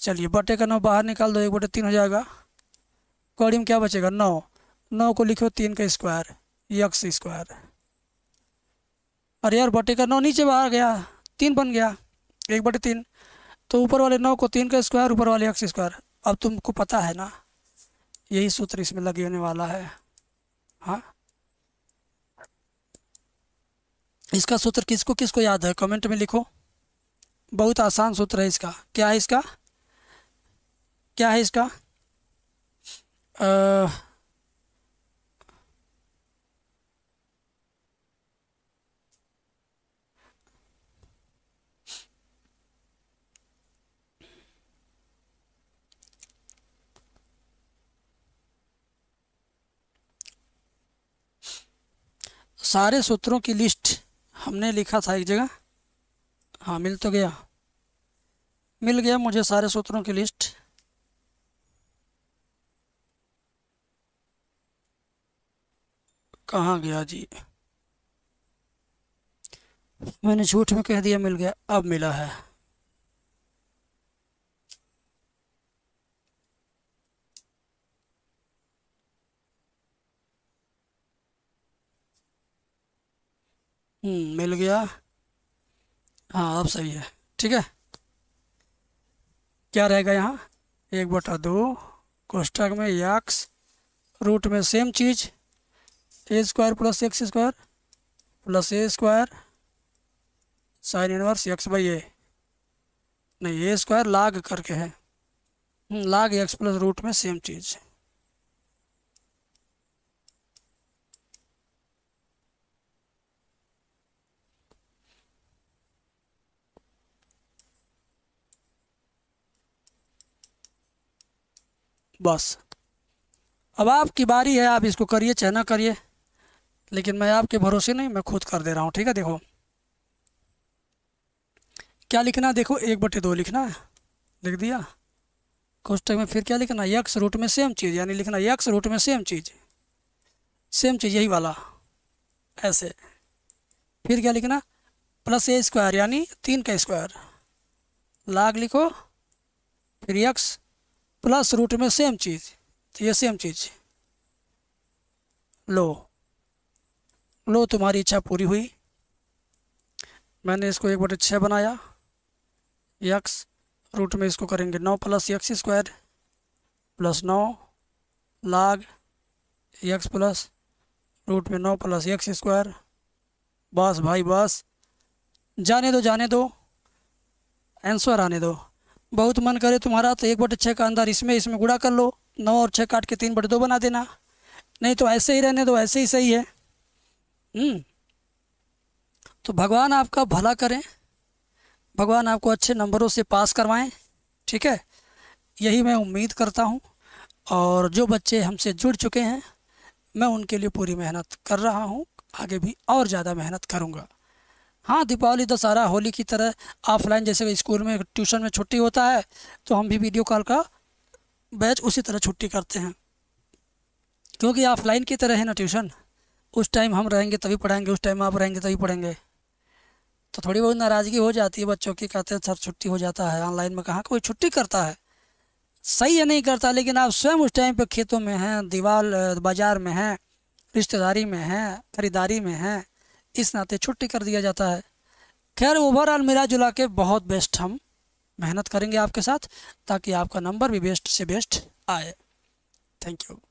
चलिए बटे का नौ बाहर निकाल दो एक बटे तीन हो जाएगा कौड़ी में क्या बचेगा नौ नौ को लिखो तीन का स्क्वायर यक्स स्क्वायर अरे यार बटे का नौ नीचे बाहर गया तीन बन गया एक बटे तीन तो ऊपर वाले नौ को तीन का स्क्वायर ऊपर वाले यक्स स्क्वायर अब तुमको पता है ना यही सूत्र इसमें लगे होने वाला है हाँ इसका सूत्र किसको किसको याद है कमेंट में लिखो बहुत आसान सूत्र है इसका क्या है इसका क्या है इसका सारे सूत्रों की लिस्ट हमने लिखा था एक जगह हाँ मिल तो गया मिल गया मुझे सारे सूत्रों की लिस्ट कहाँ गया जी मैंने झूठ में कह दिया मिल गया अब मिला है हम्म, मिल गया हाँ अब सही है ठीक है क्या रहेगा यहाँ एक बटा दो कोष्टक में याक्स रूट में सेम चीज़ a square plus x square plus a square sine inverse x by a नहीं ए स्क्वायर लाग करके है लाग एक्स प्लस रूट में सेम चीज़ है बस अब आपकी बारी है आप इसको करिए चाहे ना करिए लेकिन मैं आपके भरोसे नहीं मैं खुद कर दे रहा हूँ ठीक है देखो क्या लिखना देखो एक बटे दो लिखना है लिख दिया कोष्टक तो में फिर क्या लिखना है यक्स रूट में सेम चीज़ यानी लिखना यक्स रूट में सेम चीज़ सेम चीज़ यही वाला ऐसे फिर क्या लिखना प्लस ए स्क्वायर यानी तीन का स्क्वायर लाग लिखो फिर यक्स प्लस रूट में सेम चीज़ तो ये सेम चीज़ लो लो तुम्हारी इच्छा पूरी हुई मैंने इसको एक बटे छः बनाया यक्स रूट में इसको करेंगे नौ प्लस यक्स स्क्वायर प्लस नौ लाग यक्स प्लस रूट में नौ प्लस यक्स स्क्वायर बस भाई बस जाने दो जाने दो आंसर आने दो बहुत मन करे तुम्हारा तो एक बटे छः का अंदर इसमें इसमें गुड़ा कर लो नौ और छः काट के तीन बटे दो बना देना नहीं तो ऐसे ही रहने दो ऐसे ही सही है हम्म। तो भगवान आपका भला करें भगवान आपको अच्छे नंबरों से पास करवाएं ठीक है यही मैं उम्मीद करता हूं और जो बच्चे हमसे जुड़ चुके हैं मैं उनके लिए पूरी मेहनत कर रहा हूं आगे भी और ज़्यादा मेहनत करूंगा हाँ दीपावली दशहरा होली की तरह ऑफलाइन जैसे स्कूल में ट्यूशन में छुट्टी होता है तो हम भी वीडियो कॉल का बैच उसी तरह छुट्टी करते हैं क्योंकि ऑफलाइन की तरह है ना ट्यूशन उस टाइम हम रहेंगे तभी पढ़ाएंगे उस टाइम आप रहेंगे तभी पढ़ेंगे तो थोड़ी बहुत नाराज़गी हो जाती है बच्चों की कहते हैं सर छुट्टी हो जाता है ऑनलाइन में कहाँ कोई छुट्टी करता है सही है नहीं करता लेकिन आप स्वयं उस टाइम पर खेतों में हैं दीवार बाज़ार में हैं रिश्तेदारी में हैं खरीदारी में हैं इस नाते छुट्टी कर दिया जाता है खैर ओवरऑल मिला जुला के बहुत बेस्ट हम मेहनत करेंगे आपके साथ ताकि आपका नंबर भी बेस्ट से बेस्ट आए थैंक यू